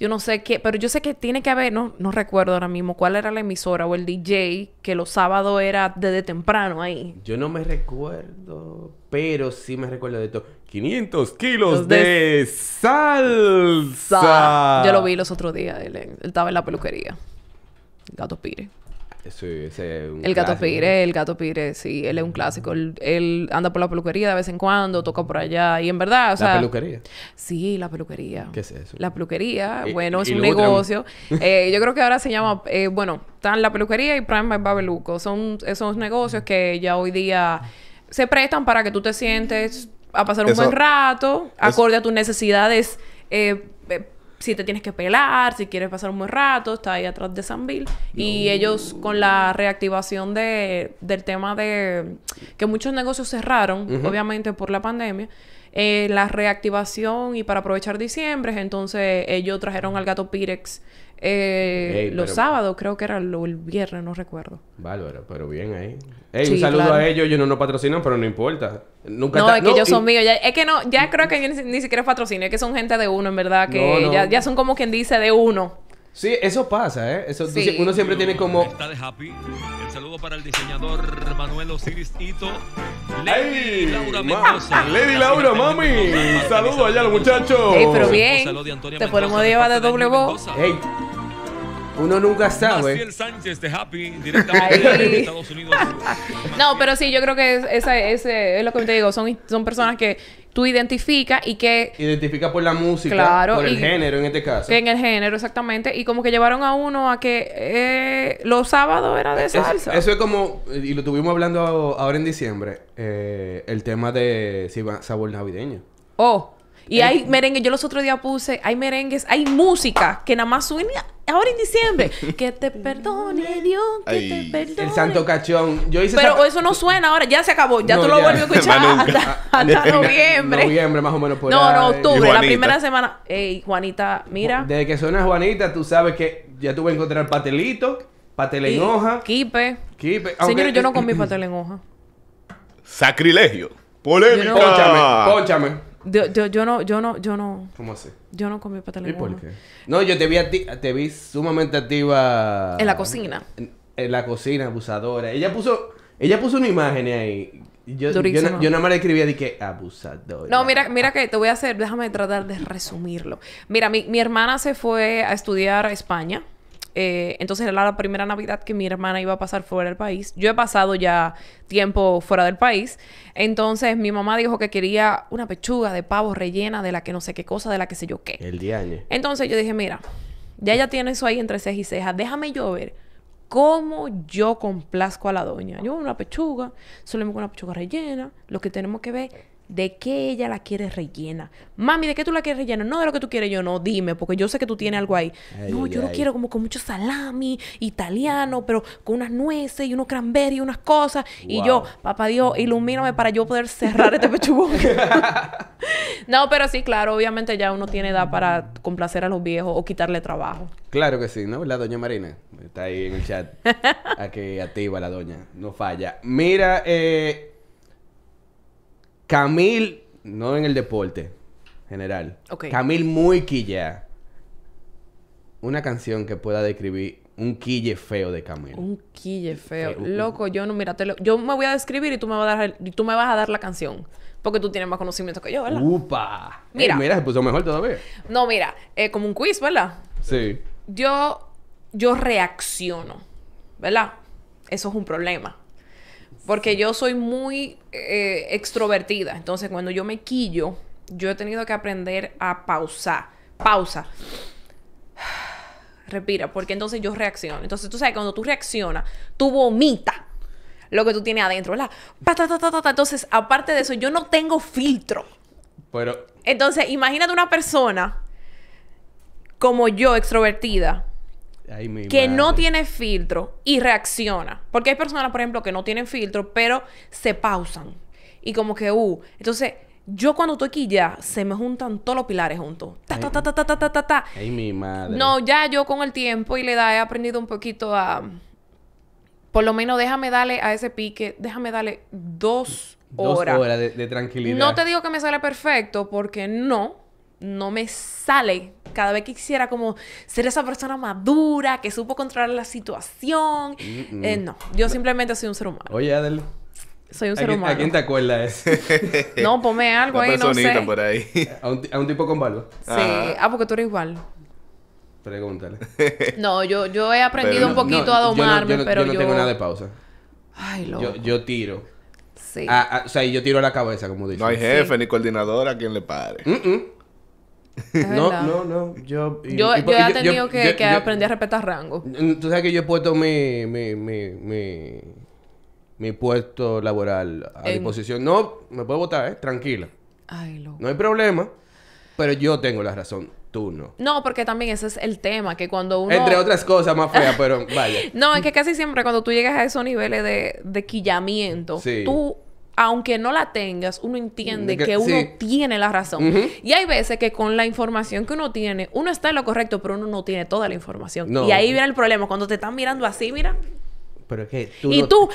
yo no sé qué, pero yo sé que tiene que haber, no, no recuerdo ahora mismo cuál era la emisora o el DJ que los sábados era desde temprano ahí. Yo no me recuerdo, pero sí me recuerdo de todo. 500 kilos de, salsa. Yo lo vi los otros días. Él, estaba en la peluquería. Gato Pire. Sí, ese es el gato pire, eh, el gato pire, sí, él es un clásico. Él, anda por la peluquería de vez en cuando, toca por allá. Y en verdad, o sea. ¿La peluquería? Sí, la peluquería. ¿Qué es eso? La peluquería, bueno, es un negocio. Eh, yo creo que ahora se llama, eh, bueno, están la peluquería y Prime by Babeluco. Son esos negocios que ya hoy día se prestan para que tú te sientes a pasar un buen rato, acorde a tus necesidades. Eh, eh, si te tienes que pelar, si quieres pasar un buen rato, está ahí atrás de San Bill. Y ellos con la reactivación del tema de que muchos negocios cerraron, obviamente por la pandemia, eh, la reactivación y para aprovechar diciembre, entonces ellos trajeron al gato Pirex eh, los sábados, creo que era el viernes, no recuerdo. Bárbaro, pero bien ahí. Ey, un saludo a ellos, ellos no nos patrocinan, pero no importa. Nunca no, es que ellos son míos. es que no, ya creo que ni, siquiera patrocinan es que son gente de uno, en verdad, que Ya, son como quien dice de uno. Sí, eso pasa, ¿eh? Eso, Uno siempre tiene como... Está El saludo para el diseñador Manuel Osiris Ito. Lady Laura Mendoza. Lady Laura, mami. Saludos allá los muchachos. Ey, pero bien. Te podemos llevar de doble voz. Ey, uno nunca sabe. No, pero sí, yo creo que es, esa, es lo que te digo. Son, son personas que tú identificas y que... Identifica por la música, claro, por el género en este caso. En el género, exactamente. Y como que llevaron a uno a que eh, los sábados era de salsa. eso es como, y lo tuvimos hablando ahora en diciembre, eh, el tema de si sabor navideño. Oh. Y eh, hay merengues, yo los otros días puse, hay merengues, hay música que nada más suena ahora en diciembre. que te perdone Dios, que te perdone. El santo cachón. Yo hice Pero eso no suena ahora, ya se acabó, ya tú lo vuelves a escuchar hasta, noviembre. noviembre más o menos por No, no, octubre, la primera semana. Ey, Juanita, mira. Desde que suena Juanita, tú sabes que ya tú vas a encontrar patelito, patel en hoja. Quipe. Quipe. Señor, yo no eh, comí eh, patel en hoja. Sacrilegio. Polémica. No... Pónchame, yo, yo, yo no, yo no, yo no. ¿Cómo así? Yo no comí ¿Y por qué? No, yo te vi, te vi sumamente activa. En la cocina. En, la cocina, abusadora. Ella puso, ella puso una imagen ahí. Yo, yo, nada más le escribía de que abusadora. No, mira, mira que te voy a hacer, déjame tratar de resumirlo. Mira, mi, mi hermana se fue a estudiar a España. Eh, entonces era la primera Navidad que mi hermana iba a pasar fuera del país. Yo he pasado ya tiempo fuera del país. Entonces mi mamá dijo que quería una pechuga de pavo rellena de la que no sé qué cosa, de la que sé yo qué. El año. Entonces yo dije, mira, ya ya tiene eso ahí entre cejas y cejas. Déjame yo ver cómo yo complazco a la doña. Yo una pechuga, solo con una pechuga rellena. Lo que tenemos que ver de qué ella la quiere rellena. Mami, ¿de qué tú la quieres rellena? No, de lo que tú quieres yo, no, dime, porque yo sé que tú tienes algo ahí. no, yo lo quiero como con mucho salami italiano, pero con unas nueces y unos cranberries y unas cosas. Y yo, papá Dios, ilumíname para yo poder cerrar este pechugón. no, pero sí, claro, obviamente ya uno tiene edad para complacer a los viejos o quitarle trabajo. Claro que sí, ¿no? La doña Marina está ahí en el chat. Aquí activa la doña, no falla. Mira, eh Camil, no en el deporte general. Okay. Camil muy quilla. Una canción que pueda describir un quille feo de Camil. Un quille feo. Loco, yo no, mira, yo me voy a describir y tú me vas a dar, y tú me vas a dar la canción. Porque tú tienes más conocimiento que yo, ¿verdad? ¡Upa! Eh, mira. mira, se puso mejor todavía. No, mira, eh, como un quiz, ¿verdad? Sí. Yo, yo reacciono, ¿verdad? Eso es un problema. Porque yo soy muy eh, extrovertida. Entonces, cuando yo me quillo, yo he tenido que aprender a pausar. Pausa. Respira, porque entonces yo reacciono. Entonces, tú sabes, cuando tú reaccionas, tú vomitas lo que tú tienes adentro, ¿verdad? Entonces, aparte de eso, yo no tengo filtro. Pero. Entonces, imagínate una persona como yo, extrovertida, que no tiene filtro y reacciona. Porque hay personas, por ejemplo, que no tienen filtro, pero se pausan. Y como que, uh, entonces yo cuando estoy aquí ya, se me juntan todos los pilares juntos. Ta, mi madre. No, ya yo con el tiempo y la edad he aprendido un poquito a... Por lo menos déjame darle a ese pique, déjame darle dos horas. de, de tranquilidad. No te digo que me sale perfecto, porque no no me sale cada vez que quisiera como ser esa persona madura, que supo controlar la situación. Eh, no, yo simplemente soy un ser humano. Oye, Adel. Soy un ser humano. ¿A quién te acuerdas no, ponme algo ahí, no sé. por ahí. ¿A un, tipo con barba? Sí. Ah, porque tú eres igual. Pregúntale. No, yo, yo he aprendido un poquito a domarme, ...pero yo pero yo... no tengo nada de pausa. Ay, loco. Yo, yo tiro. Sí. Ah, ah, o sea, yo tiro a la cabeza, como dices. No hay jefe ni coordinador a quien le pare. No, no, no. Yo, yo, he tenido que, aprender a respetar rango. Mm, tú sabes que yo he puesto mi, mi, puesto laboral a disposición. No, me puedo votar, ¿eh? Tranquila. No hay problema, pero yo tengo la razón. Tú no. No, porque también ese es el tema, que cuando uno... Entre otras cosas más feas, pero vaya. no, es que casi siempre cuando tú llegas a esos niveles de, quillamiento, tú aunque no la tengas, uno entiende que, uno tiene la razón. Y hay veces que con la información que uno tiene, uno está en lo correcto, pero uno no tiene toda la información. Y ahí viene el problema, cuando te están mirando así, mira. Pero es que tú y tú,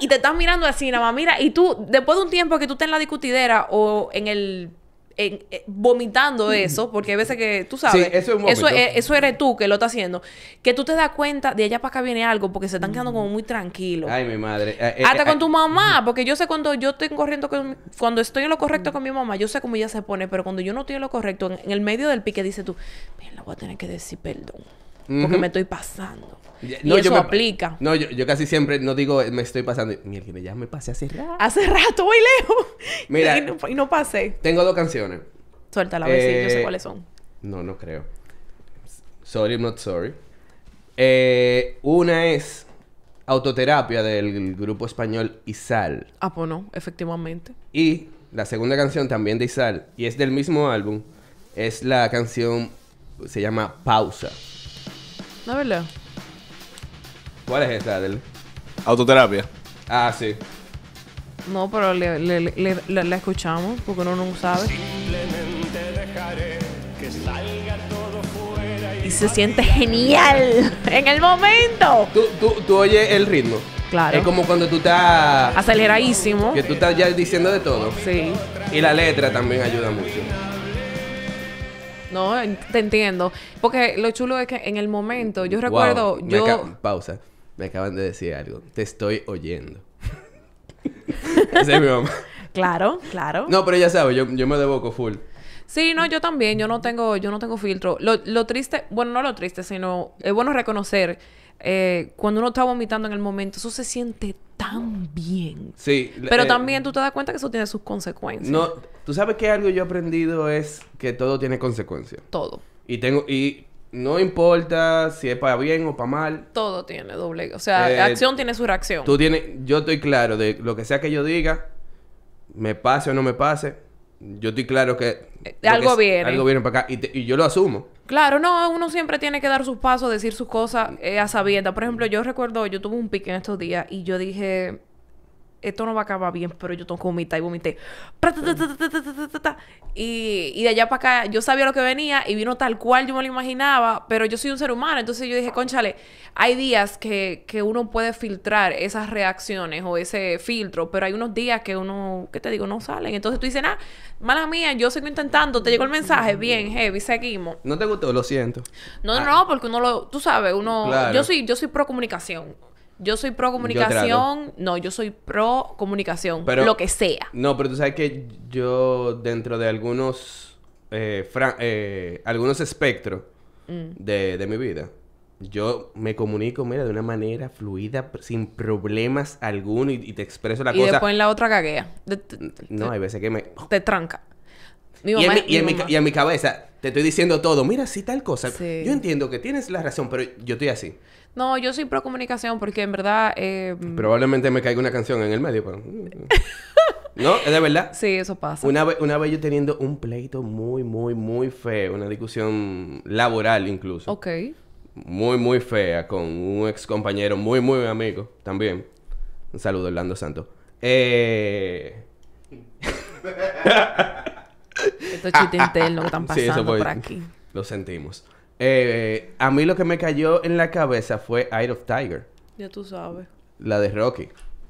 y te estás mirando así, nada más, mira, y tú, después de un tiempo que tú estés en la discutidera o en el eh, vomitando mm. eso, porque hay veces que tú sabes, eso, eso, eres tú que lo estás haciendo, que tú te das cuenta de allá para acá viene algo porque se están quedando mm. como muy tranquilos. Ay, mi madre. Eh, eh, Hasta con tu mamá, porque yo sé cuando yo estoy corriendo, cuando estoy en lo correcto con mi mamá, yo sé cómo ella se pone, pero cuando yo no estoy en lo correcto, en, el medio del pique dice tú, bien, la voy a tener que decir perdón porque me estoy pasando. No, eso yo me, aplica. No, yo, casi siempre no digo me estoy pasando. Mira, ya me pasé hace rato. Hace rato, voy lejos. Mira. Y no, pasé. Tengo dos canciones. Suéltala, la ver yo sé eh, cuáles son. No, no creo. Sorry, I'm not sorry. Eh, una es Autoterapia del grupo español Izal. Ah, pues no, efectivamente. Y la segunda canción también de Izal, y es del mismo álbum, es la canción, se llama Pausa. No, ¿verdad? ¿Cuál es esa, Autoterapia. Ah, sí. No, pero le, la escuchamos porque uno no sabe. Y se siente genial en el momento. Tú, tú, tú oyes el ritmo. Claro. Es como cuando tú estás. Aceleradísimo. Que tú estás ya diciendo de todo. Sí. Y la letra también ayuda mucho. No, te entiendo. Porque lo chulo es que en el momento, yo recuerdo, yo... Pausa. Me acaban de decir algo. Te estoy oyendo. mi mamá. Claro, claro. No, pero ya sabes, yo, yo me deboco full. Sí, no, yo también, yo no tengo, yo no tengo filtro. Lo, lo triste, bueno, no lo triste, sino es bueno reconocer eh, cuando uno está vomitando en el momento, eso se siente tan bien. Sí. Pero eh, también tú te das cuenta que eso tiene sus consecuencias. No, tú sabes que algo yo he aprendido es que todo tiene consecuencias. Todo. Y tengo, y no importa si es para bien o para mal. Todo tiene doble. O sea, la eh, acción tiene su reacción. Tú tienes, yo estoy claro de lo que sea que yo diga, me pase o no me pase, yo estoy claro que. Eh, algo viene. Algo viene para acá. y, yo lo asumo. Claro, no, uno siempre tiene que dar sus pasos, decir sus cosas eh, a sabiendas. Por ejemplo, yo recuerdo, yo tuve un pique en estos días y yo dije, esto no va a acabar bien, pero yo tengo que y vomité. Y, y de allá para acá, yo sabía lo que venía y vino tal cual yo me lo imaginaba, pero yo soy un ser humano, entonces yo dije, conchale, hay días que, que uno puede filtrar esas reacciones o ese filtro, pero hay unos días que uno, ¿qué te digo? No salen. Entonces tú dices, ah, mala mía, yo sigo intentando, te llegó el mensaje, mm. bien, heavy, seguimos. ¿No te gustó? Lo siento. No, no, ah. no, porque uno lo, tú sabes, uno, yo soy, yo soy pro comunicación. Yo soy pro comunicación. no, yo soy pro comunicación. lo que sea. No, pero tú sabes que yo, dentro de algunos. Eh, eh, algunos espectros mm. de, de mi vida, yo me comunico, mira, de una manera fluida, sin problemas alguno y, te expreso la cosa. Y después en la otra caguea. no, hay veces que me... Te tranca. y, en mi, cabeza te estoy diciendo todo, mira, sí, tal cosa. Yo entiendo que tienes la razón, pero yo estoy así. No, yo soy pro comunicación porque en verdad. Em, Probablemente me caiga una canción en el medio, pero. Mm. ¿No? ¿Es de verdad? Sí, eso pasa. Una, vez yo teniendo un pleito muy, muy, muy feo, una discusión laboral incluso. Ok. Muy, muy fea con un ex compañero muy, muy amigo también. Un saludo, Orlando Santo. Eh. Estos chistes internos que están pasando sí, eso por aquí. Lo sentimos. Eh, a mí lo que me cayó en la cabeza fue Eye of Tiger. Ya tú sabes. La de Rocky.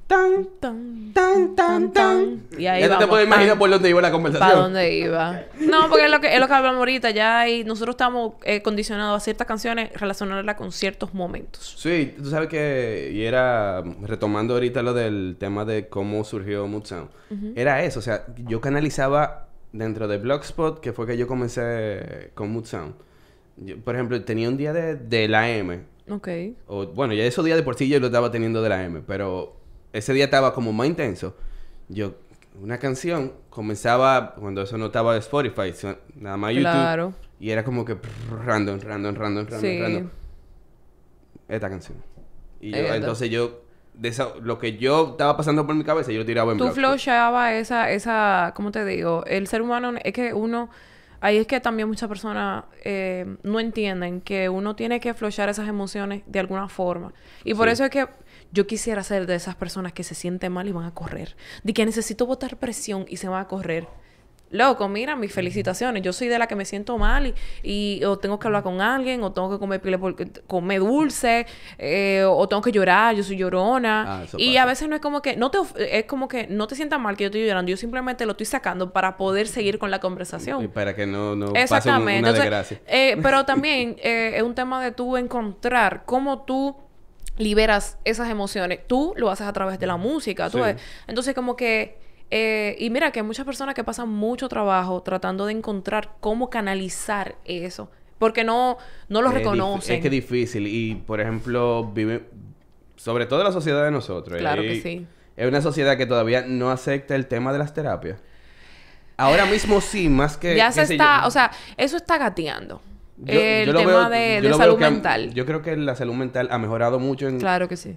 Tan, tan, tan, tan, tan. Y ahí ya te puedes imaginar por dónde iba la conversación. Para dónde iba. No, porque es lo que, es lo que hablamos ahorita. Ya hay, nosotros estamos eh, condicionados a ciertas canciones relacionarlas con ciertos momentos. Sí, tú sabes que... Y era... Retomando ahorita lo del tema de cómo surgió Mood Sound. Era eso. O sea, yo canalizaba dentro de Blogspot, que fue que yo comencé con Mood Sound. Yo, por ejemplo, tenía un día de, de la M. Ok. O, bueno, ya esos días de por sí yo lo estaba teniendo de la M, pero ese día estaba como más intenso. Yo, una canción comenzaba cuando eso no estaba de Spotify, nada más YouTube. Claro. Y era como que random, random, random, random, sí. Esta canción. Y entonces yo, de esa, lo que yo estaba pasando por mi cabeza, yo lo tiraba en Tú blanco. Tú esa, esa, ¿cómo te digo? El ser humano es que uno Ahí es que también muchas personas eh, no entienden que uno tiene que flochar esas emociones de alguna forma. Y por eso es que yo quisiera ser de esas personas que se sienten mal y van a correr. De que necesito botar presión y se van a correr loco, mira, mis felicitaciones, yo soy de la que me siento mal y, o tengo que hablar con alguien, o tengo que comer porque comer dulce, eh, o tengo que llorar, yo soy llorona. Ah, y a veces no es como que, no te es como que no te sientas mal que yo estoy llorando, yo simplemente lo estoy sacando para poder seguir con la conversación. Y para que no, no Exactamente. Pase una Entonces, eh, pero también eh, es un tema de tú encontrar cómo tú liberas esas emociones. Tú lo haces a través de la música, tú Entonces, como que eh, y mira que hay muchas personas que pasan mucho trabajo tratando de encontrar cómo canalizar eso, porque no, no lo reconocen. Es que es difícil y, por ejemplo, vive, sobre todo la sociedad de nosotros. Claro eh, que sí. Es una sociedad que todavía no acepta el tema de las terapias. Ahora mismo sí, más que... Ya se está, o sea, eso está gateando. el tema de, salud mental. Yo creo que la salud mental ha mejorado mucho en... Claro que sí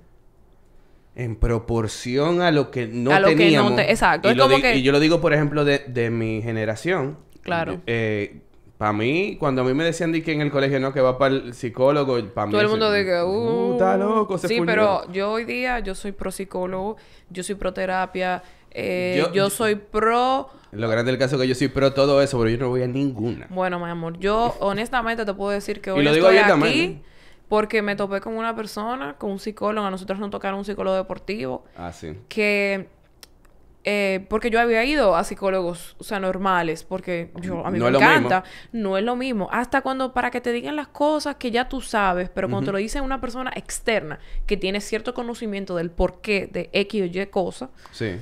en proporción a lo que no a lo Que no te... Exacto. Y, yo lo digo, por ejemplo, de, mi generación. Claro. Eh, para mí, cuando a mí me decían de que en el colegio no, que va para el psicólogo, para mí. Todo el mundo uh, uh, está loco, se Sí, pero yo hoy día, yo soy pro psicólogo, yo soy pro terapia, eh, yo, soy pro. Lo grande del caso es que yo soy pro todo eso, pero yo no voy a ninguna. Bueno, mi amor, yo honestamente te puedo decir que hoy y lo digo estoy también. Porque me topé con una persona, con un psicólogo, a nosotros nos tocaron un psicólogo deportivo. Ah, sí. Que eh, porque yo había ido a psicólogos, o sea, normales, porque yo, a mí me encanta. No es lo mismo. Hasta cuando, para que te digan las cosas que ya tú sabes, pero cuando te lo dice una persona externa que tiene cierto conocimiento del porqué de X o Y cosa. Sí.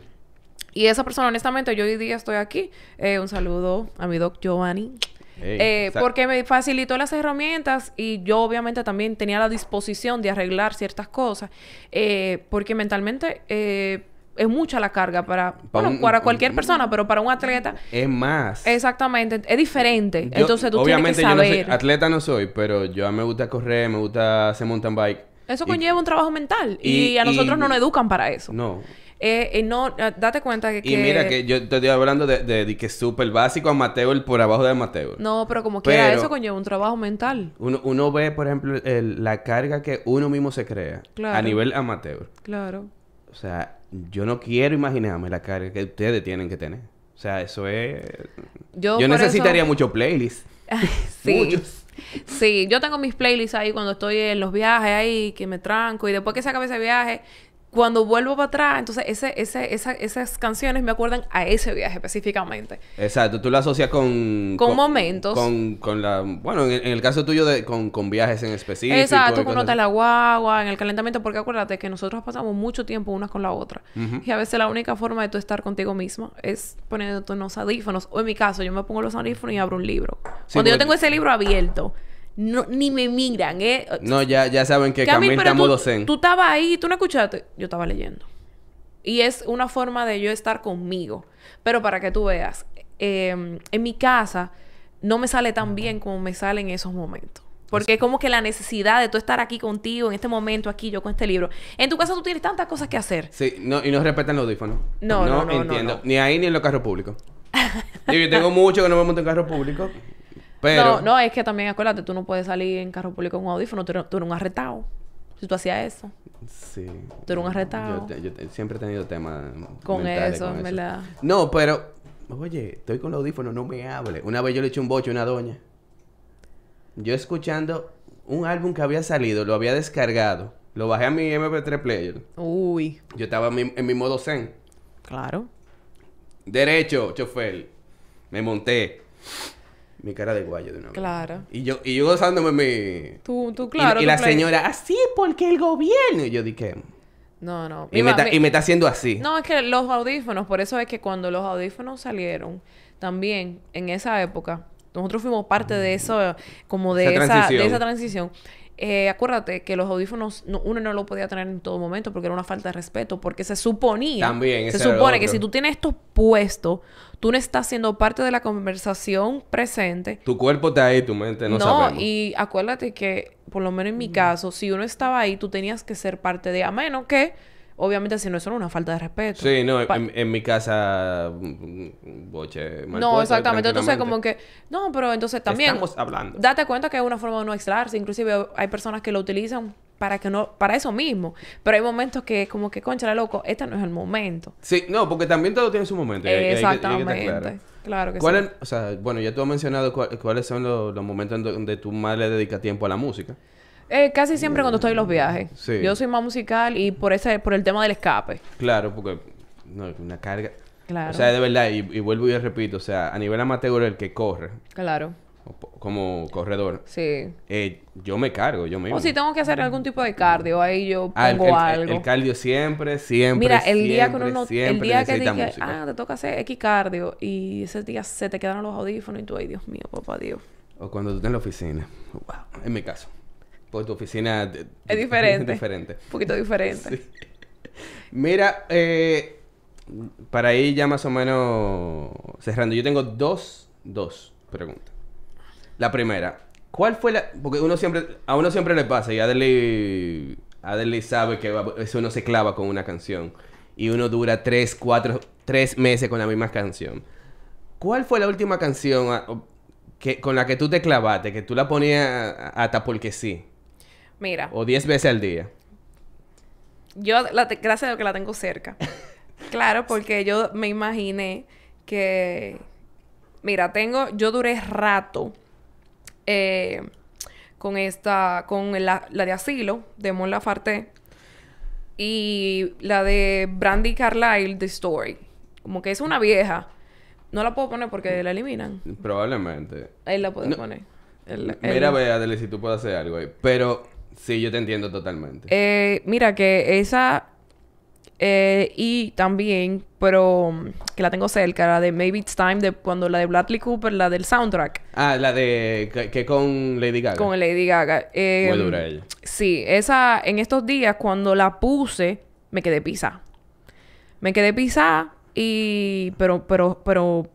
Y esa persona, honestamente, yo hoy día estoy aquí. Eh, un saludo a mi doc Giovanni. Eh, porque me facilitó las herramientas y yo obviamente también tenía la disposición de arreglar ciertas cosas, eh, porque mentalmente eh, es mucha la carga para, para, cualquier persona, pero para un atleta es más. Exactamente, es diferente. Entonces tú obviamente tienes que saber. Yo no soy, atleta no soy, pero yo me gusta correr, me gusta hacer mountain bike. Eso conlleva un trabajo mental y, a nosotros no nos educan para eso. No. Eh, no, eh, date cuenta que, Y mira que yo te estoy hablando de, que es súper básico amateur por abajo de amateur. No, pero como que quiera eso conlleva un trabajo mental. Uno, uno ve, por ejemplo, la carga que uno mismo se crea a nivel amateur. Claro. O sea, yo no quiero imaginarme la carga que ustedes tienen que tener. O sea, eso es... Yo, necesitaría mucho playlist. sí. Muchos. Sí, yo tengo mis playlists ahí cuando estoy en los viajes ahí, que me tranco. Y después que se acabe ese viaje, cuando vuelvo para atrás, entonces ese, esa, esas canciones me acuerdan a ese viaje específicamente. Exacto, tú lo asocias con... Con, momentos. Con, con, la... Bueno, en, el caso tuyo, de, con, con viajes en específico. Exacto, con notar la guagua, en el calentamiento, porque acuérdate que nosotros pasamos mucho tiempo una con la otra. Y a veces la única forma de tú estar contigo mismo es poniéndote unos audífonos. O en mi caso, yo me pongo los audífonos y abro un libro. Cuando yo tengo ese libro abierto no, ni me miran, ¿eh? No, ya, ya saben que Camil, estamos docentes Tú estabas ahí, tú no escuchaste. Yo estaba leyendo. Y es una forma de yo estar conmigo. Pero para que tú veas, em, en mi casa no me sale tan bien como me sale en esos momentos. Porque es como que la necesidad de tú estar aquí contigo, en este momento, aquí, yo con este libro. En tu casa tú tienes tantas cosas que hacer. Sí, no, y no respetan los audífonos. No, no, no, no entiendo. Ni ahí ni en los carros públicos. yo, tengo mucho que no me monto en carros públicos. No, no, es que también acuérdate, tú no puedes salir en carro público con un audífono, tú, eres un arretado. Si tú hacías eso. Sí. Tú eres un arretado. Yo, siempre he tenido temas. Con eso, en verdad. No, pero. Oye, estoy con el audífono. no me hable. Una vez yo le eché un boche a una doña. Yo escuchando un álbum que había salido, lo había descargado. Lo bajé a mi MP3 player. Uy. Yo estaba en mi, en mi modo zen. Claro. Derecho, chofer. Me monté mi cara de guayo de una vez. Claro. Y yo, y yo gozándome mi... Tú, tú, claro. Y, la señora, así porque el gobierno. Y yo dije... Mm". No, no. Y, me está... y me está haciendo así. No, es que los audífonos, por eso es que cuando los audífonos salieron, también en esa época, nosotros fuimos parte de mm. eso, como de esa, transición. De esa transición. Eh, acuérdate que los audífonos uno no lo podía tener en todo momento porque era una falta de respeto, porque se suponía, También, se supone que si tú tienes estos puestos, tú no estás siendo parte de la conversación presente. Tu cuerpo está ahí, tu mente no, sabemos. No, y acuérdate que, por lo menos en mi mm. caso, si uno estaba ahí, tú tenías que ser parte de, a menos que... Obviamente, si no, eso era una falta de respeto. Sí, no, en, mi casa, mm, boche. No, exactamente. Entonces, como que, no, pero entonces también. Estamos hablando. Date cuenta que es una forma de no extraerse. Inclusive, hay personas que lo utilizan para que no, para eso mismo. Pero hay momentos que como que, concha, la loco, este no es el momento. Sí, no, porque también todo tiene su momento. Exactamente. claro. que sí. bueno, ya tú has mencionado cuáles son los, momentos donde tu madre dedica tiempo a la música. Eh, casi siempre cuando estoy en los viajes. Yo soy más musical y por ese, por el tema del escape. Claro, porque no, una carga. Claro. O sea, de verdad, y, y vuelvo y repito, o sea, a nivel amateur el que corre. Claro como corredor, sí. Eh, yo me cargo, yo mismo. O si tengo que hacer algún tipo de cardio, ahí yo ah, pongo algo. El, cardio siempre, siempre. Mira, el día que uno el día que dije, ah, te toca hacer X cardio y ese día se te quedaron los audífonos y tú, ay, Dios mío, papá Dios. O cuando tú estás en la oficina, wow, en mi caso. Pues tu oficina es diferente. diferente. Un poquito diferente. Mira, eh, para ir ya más o menos cerrando, yo tengo dos, dos preguntas. La primera, ¿cuál fue la...? Porque uno siempre, a uno siempre le pasa y Adelie... sabe que uno se clava con una canción y uno dura tres, cuatro, tres meses con la misma canción. ¿Cuál fue la última canción ah, que, con la que tú te clavaste, que tú la ponías hasta porque sí? Mira. O diez veces al día. Yo, la gracias a Dios que la tengo cerca. claro, porque yo me imaginé que... Mira, tengo... Yo duré rato eh, con esta, con la, de Asilo, de Mola Lafarte, y la de Brandy Carlyle, The Story. Como que es una vieja. No la puedo poner porque la eliminan. Probablemente. Él la puede poner. mira, vea, si tú puedes hacer algo ahí. Pero sí, yo te entiendo totalmente. Eh, mira, que esa. Eh, y también pero mm, que la tengo cerca, la de Maybe It's Time, de cuando la de Bradley Cooper, la del soundtrack. Ah, la de que, con Lady Gaga. Con Lady Gaga. Em, Muy Sí, esa, en estos días cuando la puse, me quedé pisada. Me quedé pisada y, pero, pero, pero,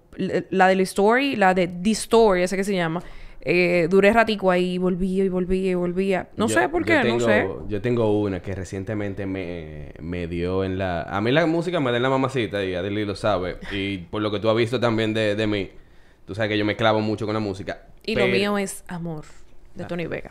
la de la story, la de The Story, esa que se llama eh, duré ratico ahí, volví y volví y volvía. No sé por qué, no sé. Yo tengo una que recientemente me, dio en la... A mí la música me da en la mamacita y Adelie lo sabe. Y por lo que tú has visto también de, de mí, tú sabes que yo me clavo mucho con la música. Y lo mío es Amor, de Tony Vega.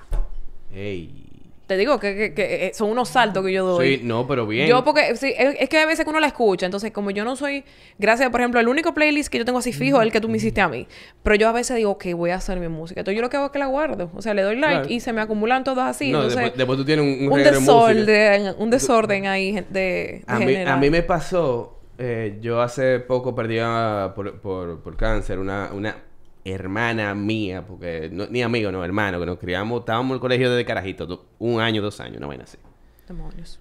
Ey. Te digo que, que, eh, son unos saltos que yo doy. Sí, no, pero bien. Yo porque... Sí, es, que a veces que uno la escucha. Entonces, como yo no soy... Gracias, por ejemplo, el único playlist que yo tengo así fijo es el que tú me hiciste a mí. Pero yo a veces digo, ok, voy a hacer mi música. Entonces, yo lo que hago es que la guardo. O sea, le doy like y se me acumulan todos así. No, entonces, después, después, tú tienes un... Un, un desorden, un desorden ahí de... a, mí, a mí me pasó... Eh, yo hace poco perdí por, por, por, cáncer una, una hermana mía, porque ni amigo, no, hermano, que nos criamos, estábamos en el colegio desde carajito, un año, dos años, una vaina así. Demonios.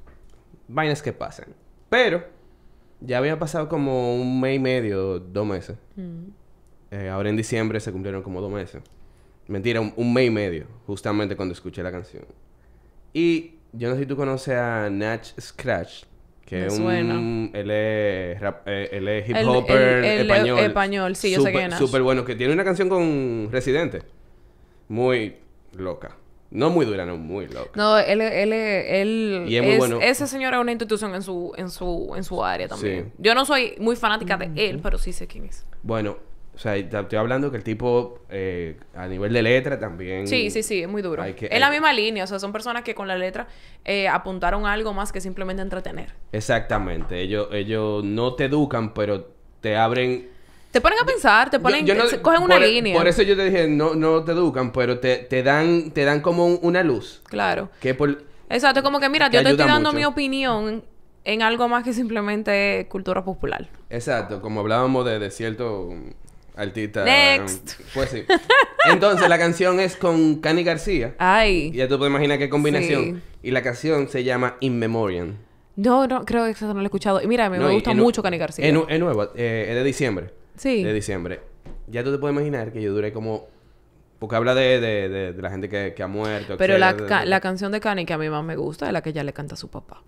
Vainas que pasan. Pero ya había pasado como un mes y medio, dos meses. Mm. Eh, ahora en diciembre se cumplieron como dos meses. Mentira, un, mes y medio, justamente cuando escuché la canción. Y yo no sé si tú conoces a Natch Scratch. Que es un... Eh, él es, él es hip hopper español. sí, yo sé que es. Súper bueno. Que tiene una canción con Residente. Muy loca. No muy dura, no muy loca. No, él, él, él, es, muy ese señor es una institución en su, en su, en su área también. Yo no soy muy fanática de él, pero sí sé quién es. Bueno, o sea, estoy hablando que el tipo, eh, a nivel de letra también... Sí, sí, sí, es muy duro. es la misma línea, o sea, son personas que con la letra eh, apuntaron a algo más que simplemente entretener. Exactamente, ellos, ellos no te educan, pero te abren... Te ponen a pensar, te ponen, cogen una e, línea. Por eso yo te dije, no, no te educan, pero te, dan, te dan como una luz. Claro. Que por, Exacto, como que mira, yo te estoy dando mi opinión en algo más que simplemente cultura popular. Exacto, como hablábamos de, de cierto ...artista... Next. Pues sí. Entonces, la canción es con Cani García. Ay. Ya tú puedes imaginar qué combinación. Y la canción se llama In Memoriam. No, no, creo que eso no lo he escuchado. Y mira, me, me gusta mucho Cani García. Es nuevo, eh, es de diciembre. Sí. De diciembre. Ya tú te puedes imaginar que yo duré como porque habla de, de, la gente que, ha muerto. Pero la, canción de cani que a mí más me gusta es la que ya le canta a su papá.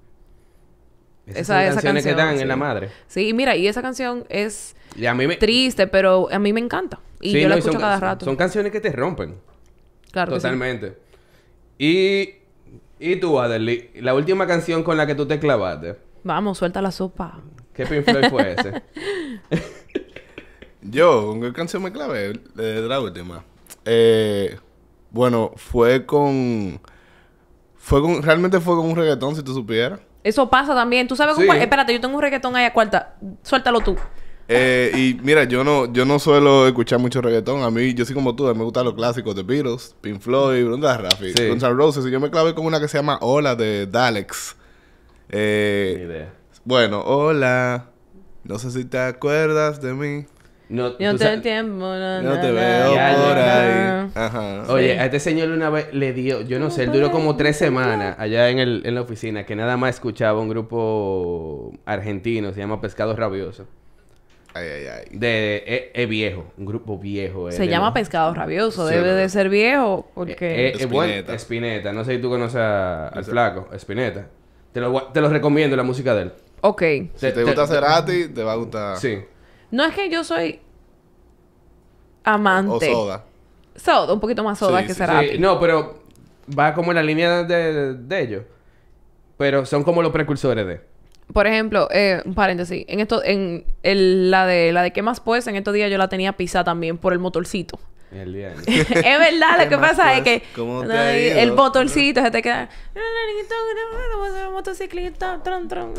Esas canciones que dan en la madre. Sí, mira, y esa canción es triste, pero a mí me encanta. Y yo la escucho cada rato. Son canciones que te rompen. Claro. Totalmente. Y, y tú, Adelie. la última canción con la que tú te clavaste. Vamos, suelta la sopa. ¿Qué Pink fue ese? yo, ¿con qué canción me clavé? la última. Eh, bueno, fue con. Fue con. Realmente fue con un reggaetón, si tú supieras. Eso pasa también. Tú sabes cómo. Espérate, yo tengo un reggaetón ahí a cuarta. Suéltalo tú. Eh, y mira, yo no, yo no suelo escuchar mucho reggaetón. A mí, yo soy como tú, a mí me gustan los clásicos de Beatles, Pink Floyd, Rafi, Guns N' Roses. Y yo me clavé con una que se llama Hola de Dalex. Eh, Bueno, hola. No sé si te acuerdas de mí. No, te tiempo, no, te veo Ajá. Oye, a este señor una vez le dio, yo no sé, él pues, duró como tres semanas allá en, el, en la oficina, que nada más escuchaba un grupo argentino, se llama pescado rabioso Ay, ay, ay. De, e, es, viejo, un grupo viejo. Eh, se llama Pescado Rabioso, debe de ser viejo porque... Eh, eh, es eh, Espineta. Espineta. no sé si tú conoces al flaco, Espineta. Te lo, te lo recomiendo, la música de él. Ok. si te, te gusta Cerati, te va a gustar... Sí. No es que yo soy amante. O soda. Soda, un poquito más soda que sí, No, pero va como en la línea de, de ellos. Pero son como los precursores de. Por ejemplo, eh, un paréntesis, en esto, en la de la de qué más pues, en estos días yo la tenía pisada también por el motorcito. El es verdad, lo que pasa es que el botoncito se te queda.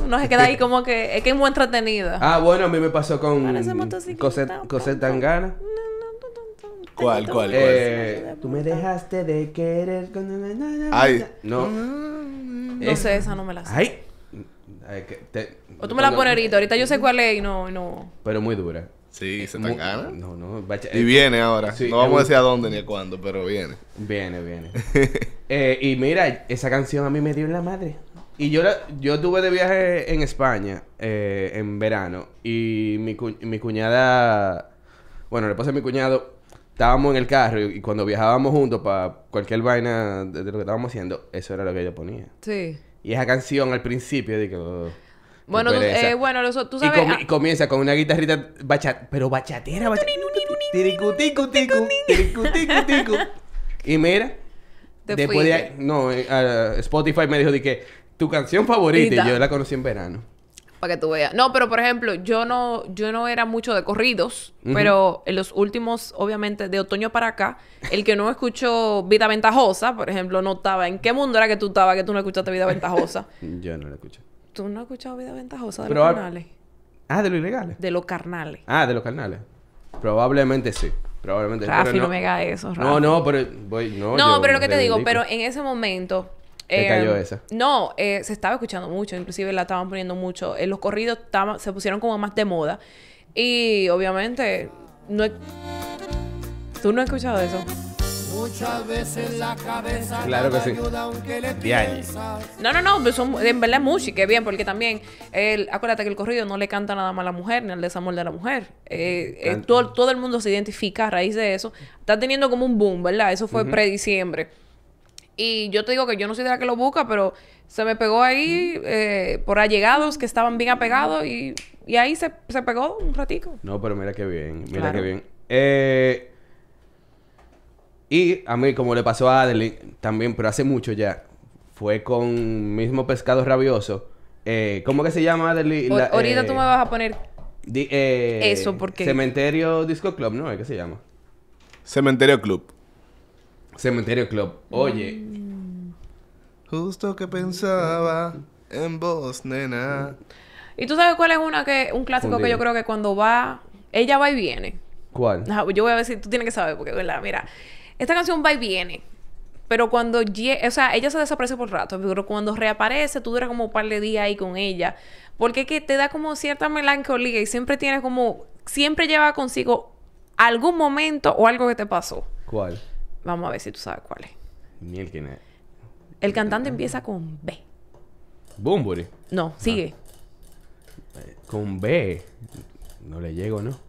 No se queda ahí como que. Es que es muy entretenido. Ah, bueno, a mí me pasó con. Cosette Tangana. ¿Cuál, cuál, eh, cuál? Tú me dejaste de querer. Ay. No. Mm, no sé, esa no me la sé. Ay. o tú me la pones ahorita. Ahorita yo sé cuál es y no. no. Pero muy dura. Sí, eh, se está ganando. No, no. y eh, viene ahora. no vamos a eh, decir a dónde ni a cuándo, pero viene. Viene, viene. y mira, esa canción a mí me dio en la madre. Y yo la, yo tuve de viaje en España en verano y mi, mi cuñada, bueno, le puse mi cuñado, estábamos en el carro y, cuando viajábamos juntos para cualquier vaina de, lo que estábamos haciendo, eso era lo que yo ponía. Sí. Y esa canción al principio, digo. Bueno, tú, bueno eh, sabes... Y, ah. comienza con una guitarrita pero bachatera, bachatera. Tiricu, Y mira, después de no, eh, Spotify me dijo de que tu canción favorita, yo la conocí en verano. Para que tú veas. No, pero por ejemplo, yo no, yo no era mucho de corridos, pero en los últimos, obviamente, de otoño para acá, el que no escuchó Vida Ventajosa, por ejemplo, no estaba. ¿En qué mundo era que tú estabas que tú no escuchaste Vida Ventajosa? yo no la escuché. ¿Tú no has escuchado vida ventajosa de los carnales? Ah, de los ilegales. De los carnales. Ah, de los carnales. Probablemente sí. Probablemente Rafi, no, me haga eso, Rafi. No, no, pero voy, no. No, pero lo que te digo, pero en ese momento. Eh, cayó em, esa. No, eh, se estaba escuchando mucho, inclusive la estaban poniendo mucho. En eh, los corridos se pusieron como más de moda. Y obviamente, no ¿tú no has escuchado eso? Muchas veces la cabeza claro que ayuda aunque le No, no, no, pues son, en verdad música, bien, porque también, el, acuérdate que el corrido no le canta nada más a la mujer, ni al desamor de la mujer. Eh, eh, todo, todo, el mundo se identifica a raíz de eso. Está teniendo como un boom, ¿verdad? Eso fue pre-diciembre. Y yo te digo que yo no soy de la que lo busca, pero se me pegó ahí eh, por allegados que estaban bien apegados y, ahí se, se, pegó un ratico. No, pero mira qué bien, mira qué bien. Eh, y a mí, como le pasó a Adeline también, pero hace mucho ya, fue con mismo pescado rabioso. Eh, ¿Cómo que se llama, Adeline? ahorita tú eh, me vas a poner eh, eso, Cementerio Disco Club, ¿no? ¿Qué se llama? Cementerio Club. Cementerio Club. Oye. Justo que pensaba en vos, nena. ¿Y tú sabes cuál es una que un clásico que yo creo que cuando va, ella va y viene? ¿Cuál? Yo voy a ver si tú tienes que saber, porque, ¿verdad? Mira, esta canción va y viene. Pero cuando, o sea, ella se desaparece por rato, pero cuando reaparece, tú duras como un par de días ahí con ella, porque que te da como cierta melancolía y siempre tienes como, siempre lleva consigo algún momento o algo que te pasó. ¿Cuál? Vamos a ver si tú sabes cuál es. que quién es. El cantante empieza con B. Bumburi. No, sigue. Ah. Eh, con B. No le llego, ¿no?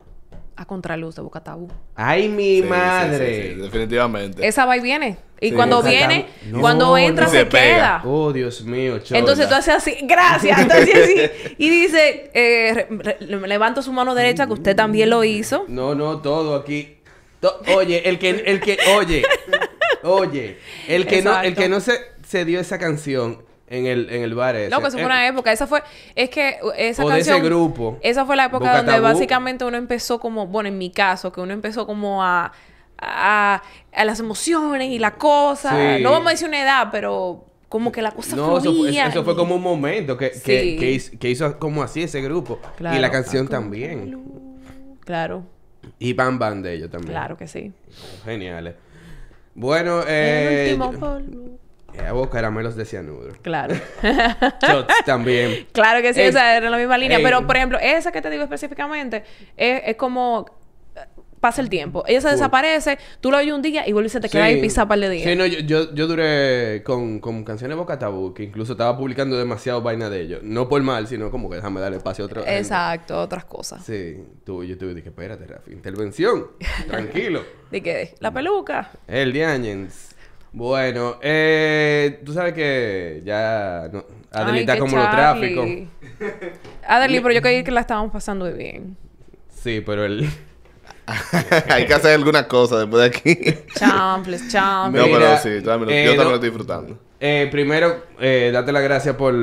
a contraluz de Boca Tabú. ¡Ay, mi madre! definitivamente. Esa va y viene. Y cuando viene, cuando entra, se, queda. Oh, Dios mío, Entonces tú haces así, gracias. y dice, eh, levanto su mano derecha, que usted también lo hizo. No, no, todo aquí. oye, el que, el que, oye, oye, el que no, el que no se, se dio esa canción en el, en el bar ese. Loco, eso fue una eh, época. Esa fue... Es que uh, esa de ese grupo. Esa fue la época donde básicamente uno empezó como... Bueno, en mi caso, que uno empezó como a... A, las emociones y la cosa. No vamos a decir una edad, pero como que la cosa no, Eso, fue como un momento que, hizo, como así ese grupo. y la canción ah, también. Claro. Y Bam Bam de ellos también. Claro que sí. Geniales. Bueno, eh... último era caramelos de cianuro. Claro. Shots también. Claro que sí, o era la misma línea. Pero, por ejemplo, esa que te digo específicamente es, es como eh, pasa el tiempo. Ella se desaparece, tú la oyes un día y vuelve y te queda ahí pisa para par de días. Sí, no, yo, yo, duré con, con canciones Boca Tabú, que incluso estaba publicando demasiado vaina de ellos. No por mal, sino como que déjame darle espacio a otra. Exacto, otras cosas. Sí, tú, yo tuve, dije, espérate, Rafi, intervención, tranquilo. ¿De qué? La peluca. El Diáñez. Bueno, eh, tú sabes que ya no, Adeli como lo tráfico. Adeli, pero yo creí que la estábamos pasando bien. Sí, pero él... Hay que hacer alguna cosa después de aquí. Champles, champles. No, pero sí, yo también lo eh, estoy disfrutando. Eh, primero, eh, date las gracias por,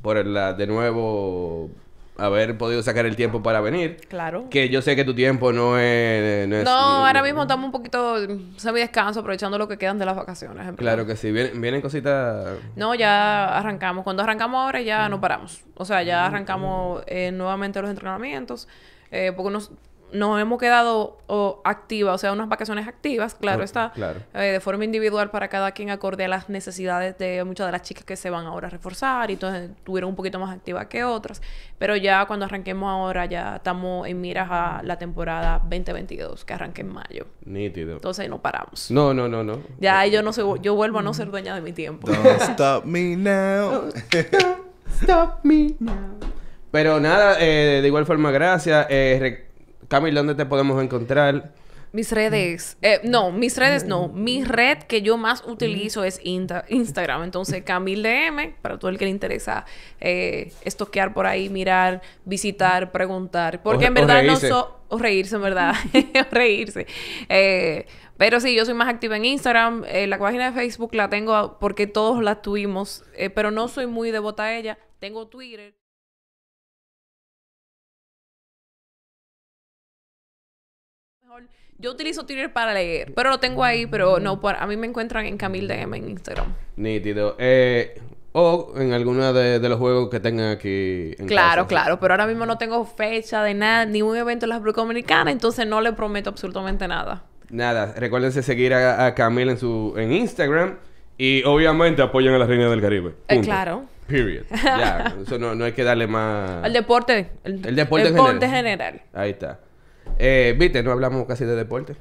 por la, de nuevo haber podido sacar el tiempo para venir. Claro. Que yo sé que tu tiempo no es... No, ahora mismo estamos un poquito ...se me descanso aprovechando lo que quedan de las vacaciones. claro que sí. ¿Vienen, vienen cositas...? No, ya arrancamos. Cuando arrancamos ahora ya no paramos. O sea, ya arrancamos eh, nuevamente los entrenamientos. Eh, porque nos nos hemos quedado activas, o sea, unas vacaciones activas, claro está, claro. Eh, de forma individual para cada quien acorde a las necesidades de muchas de las chicas que se van ahora a reforzar y entonces tuvieron un poquito más activas que otras, pero ya cuando arranquemos ahora ya estamos en miras a la temporada 2022 que arranque en mayo. Nítido. Entonces no paramos. No, no, no, no. Ya yo no sé... yo vuelvo a no ser dueña de mi tiempo. stop me now. stop me now. Pero nada, eh, de igual forma, gracias. Eh, Camil, ¿dónde te podemos encontrar? Mis redes, eh, no, mis redes no. Mi red que yo más utilizo es Instagram. Entonces, Camil DM, para todo el que le interesa eh, estoquear por ahí, mirar, visitar, preguntar. Porque en verdad no soy O reírse, en verdad. reírse. Eh, pero sí, yo soy más activa en Instagram. Eh, la página de Facebook la tengo porque todos la tuvimos. pero no soy muy devota a ella. Tengo Twitter. Yo utilizo Twitter para leer, pero lo tengo ahí, pero no, a mí me encuentran en Camil DM en Instagram. Nítido. Eh, o en alguno de, los juegos que tengan aquí. En claro, claro, pero ahora mismo no tengo fecha de nada, Ni un evento en la República Dominicana, entonces no le prometo absolutamente nada. Nada, recuérdense seguir a, a Camila en su en Instagram y obviamente apoyen a las reinas del Caribe. Eh, claro. Period. Ya, eso no, hay que darle más. El deporte. El, deporte, general. Ahí está. Eh, Viste, no hablamos casi de deporte.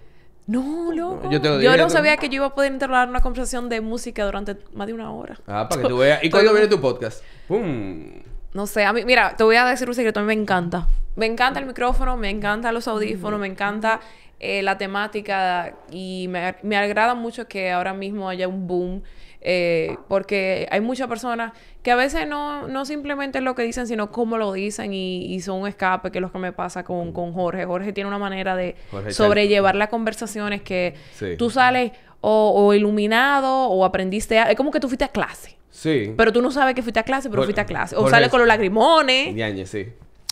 No, loco. Yo, no sabía que yo iba a poder entablar una conversación de música durante más de una hora. Ah, para que tú veas. ¿Y cuándo viene tu podcast? ¡Pum! No sé, a mí, mira, te voy a decir un secreto, a mí me encanta. Me encanta el micrófono, me encantan los audífonos, me encanta eh, la temática y me agrada mucho que ahora mismo haya un boom eh, porque hay muchas personas que a veces no, no simplemente es lo que dicen, sino cómo lo dicen y, y son un escape, que es lo que me pasa con, mm. con Jorge. Jorge tiene una manera de sobrellevar las conversaciones que tú sales o, iluminado o aprendiste... A... es como que tú fuiste a clase. Sí. Pero tú no sabes que fuiste a clase, pero fuiste a clase. O sales con los lagrimones. sí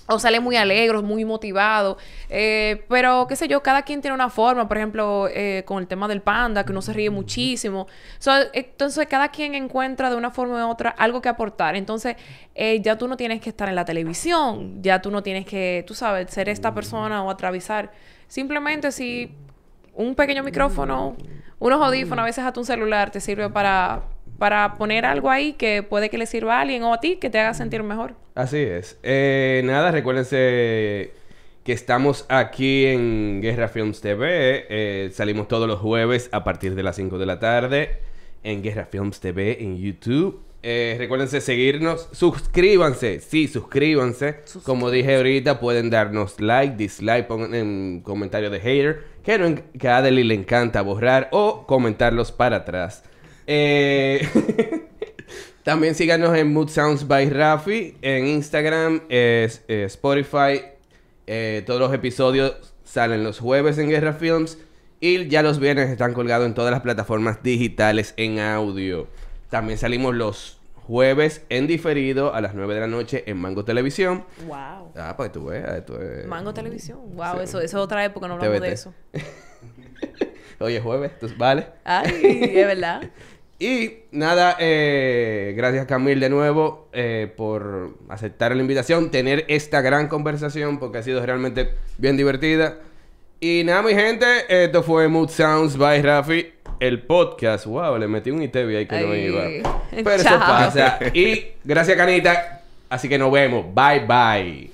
o sale muy alegro, muy motivado. Eh, pero, qué sé yo, cada quien tiene una forma. Por ejemplo, eh, con el tema del panda, que uno se ríe muchísimo. entonces, cada quien encuentra de una forma u otra algo que aportar. Entonces, eh, ya tú no tienes que estar en la televisión. Ya tú no tienes que, tú sabes, ser esta persona o atravesar. Simplemente si un pequeño micrófono, unos audífonos, a veces hasta un celular te sirve para para poner algo ahí que puede que le sirva a alguien o a ti que te haga sentir mejor. Así es. Eh, nada, recuérdense que estamos aquí en Guerra Films TV. Eh, salimos todos los jueves a partir de las 5 de la tarde en Guerra Films TV en YouTube. Eh, recuérdense seguirnos, suscríbanse, sí, suscríbanse. Como dije ahorita, pueden darnos like, dislike, pongan en comentario de hater, que, a Adeli le encanta borrar o comentarlos para atrás. Eh... También síganos en Mood Sounds by Rafi, en Instagram, eh, Spotify. Eh, todos los episodios salen los jueves en Guerra Films y ya los viernes están colgados en todas las plataformas digitales en audio. También salimos los jueves en diferido a las 9 de la noche en Mango Televisión. Wow. Ah, para pues tú veas. Ah, Mango Televisión. Wow, eso, eso es otra época, no hablamos de eso. Oye, jueves, ¿vale? Ay, es verdad. Y nada, eh, gracias Camil de nuevo eh, por aceptar la invitación, tener esta gran conversación porque ha sido realmente bien divertida. Y nada, mi gente, esto fue Mood Sounds by Rafi, el podcast. Wow, le metí un ITV ahí que no no iba. Pero eso pasa. Y gracias Canita, así que nos vemos. Bye bye.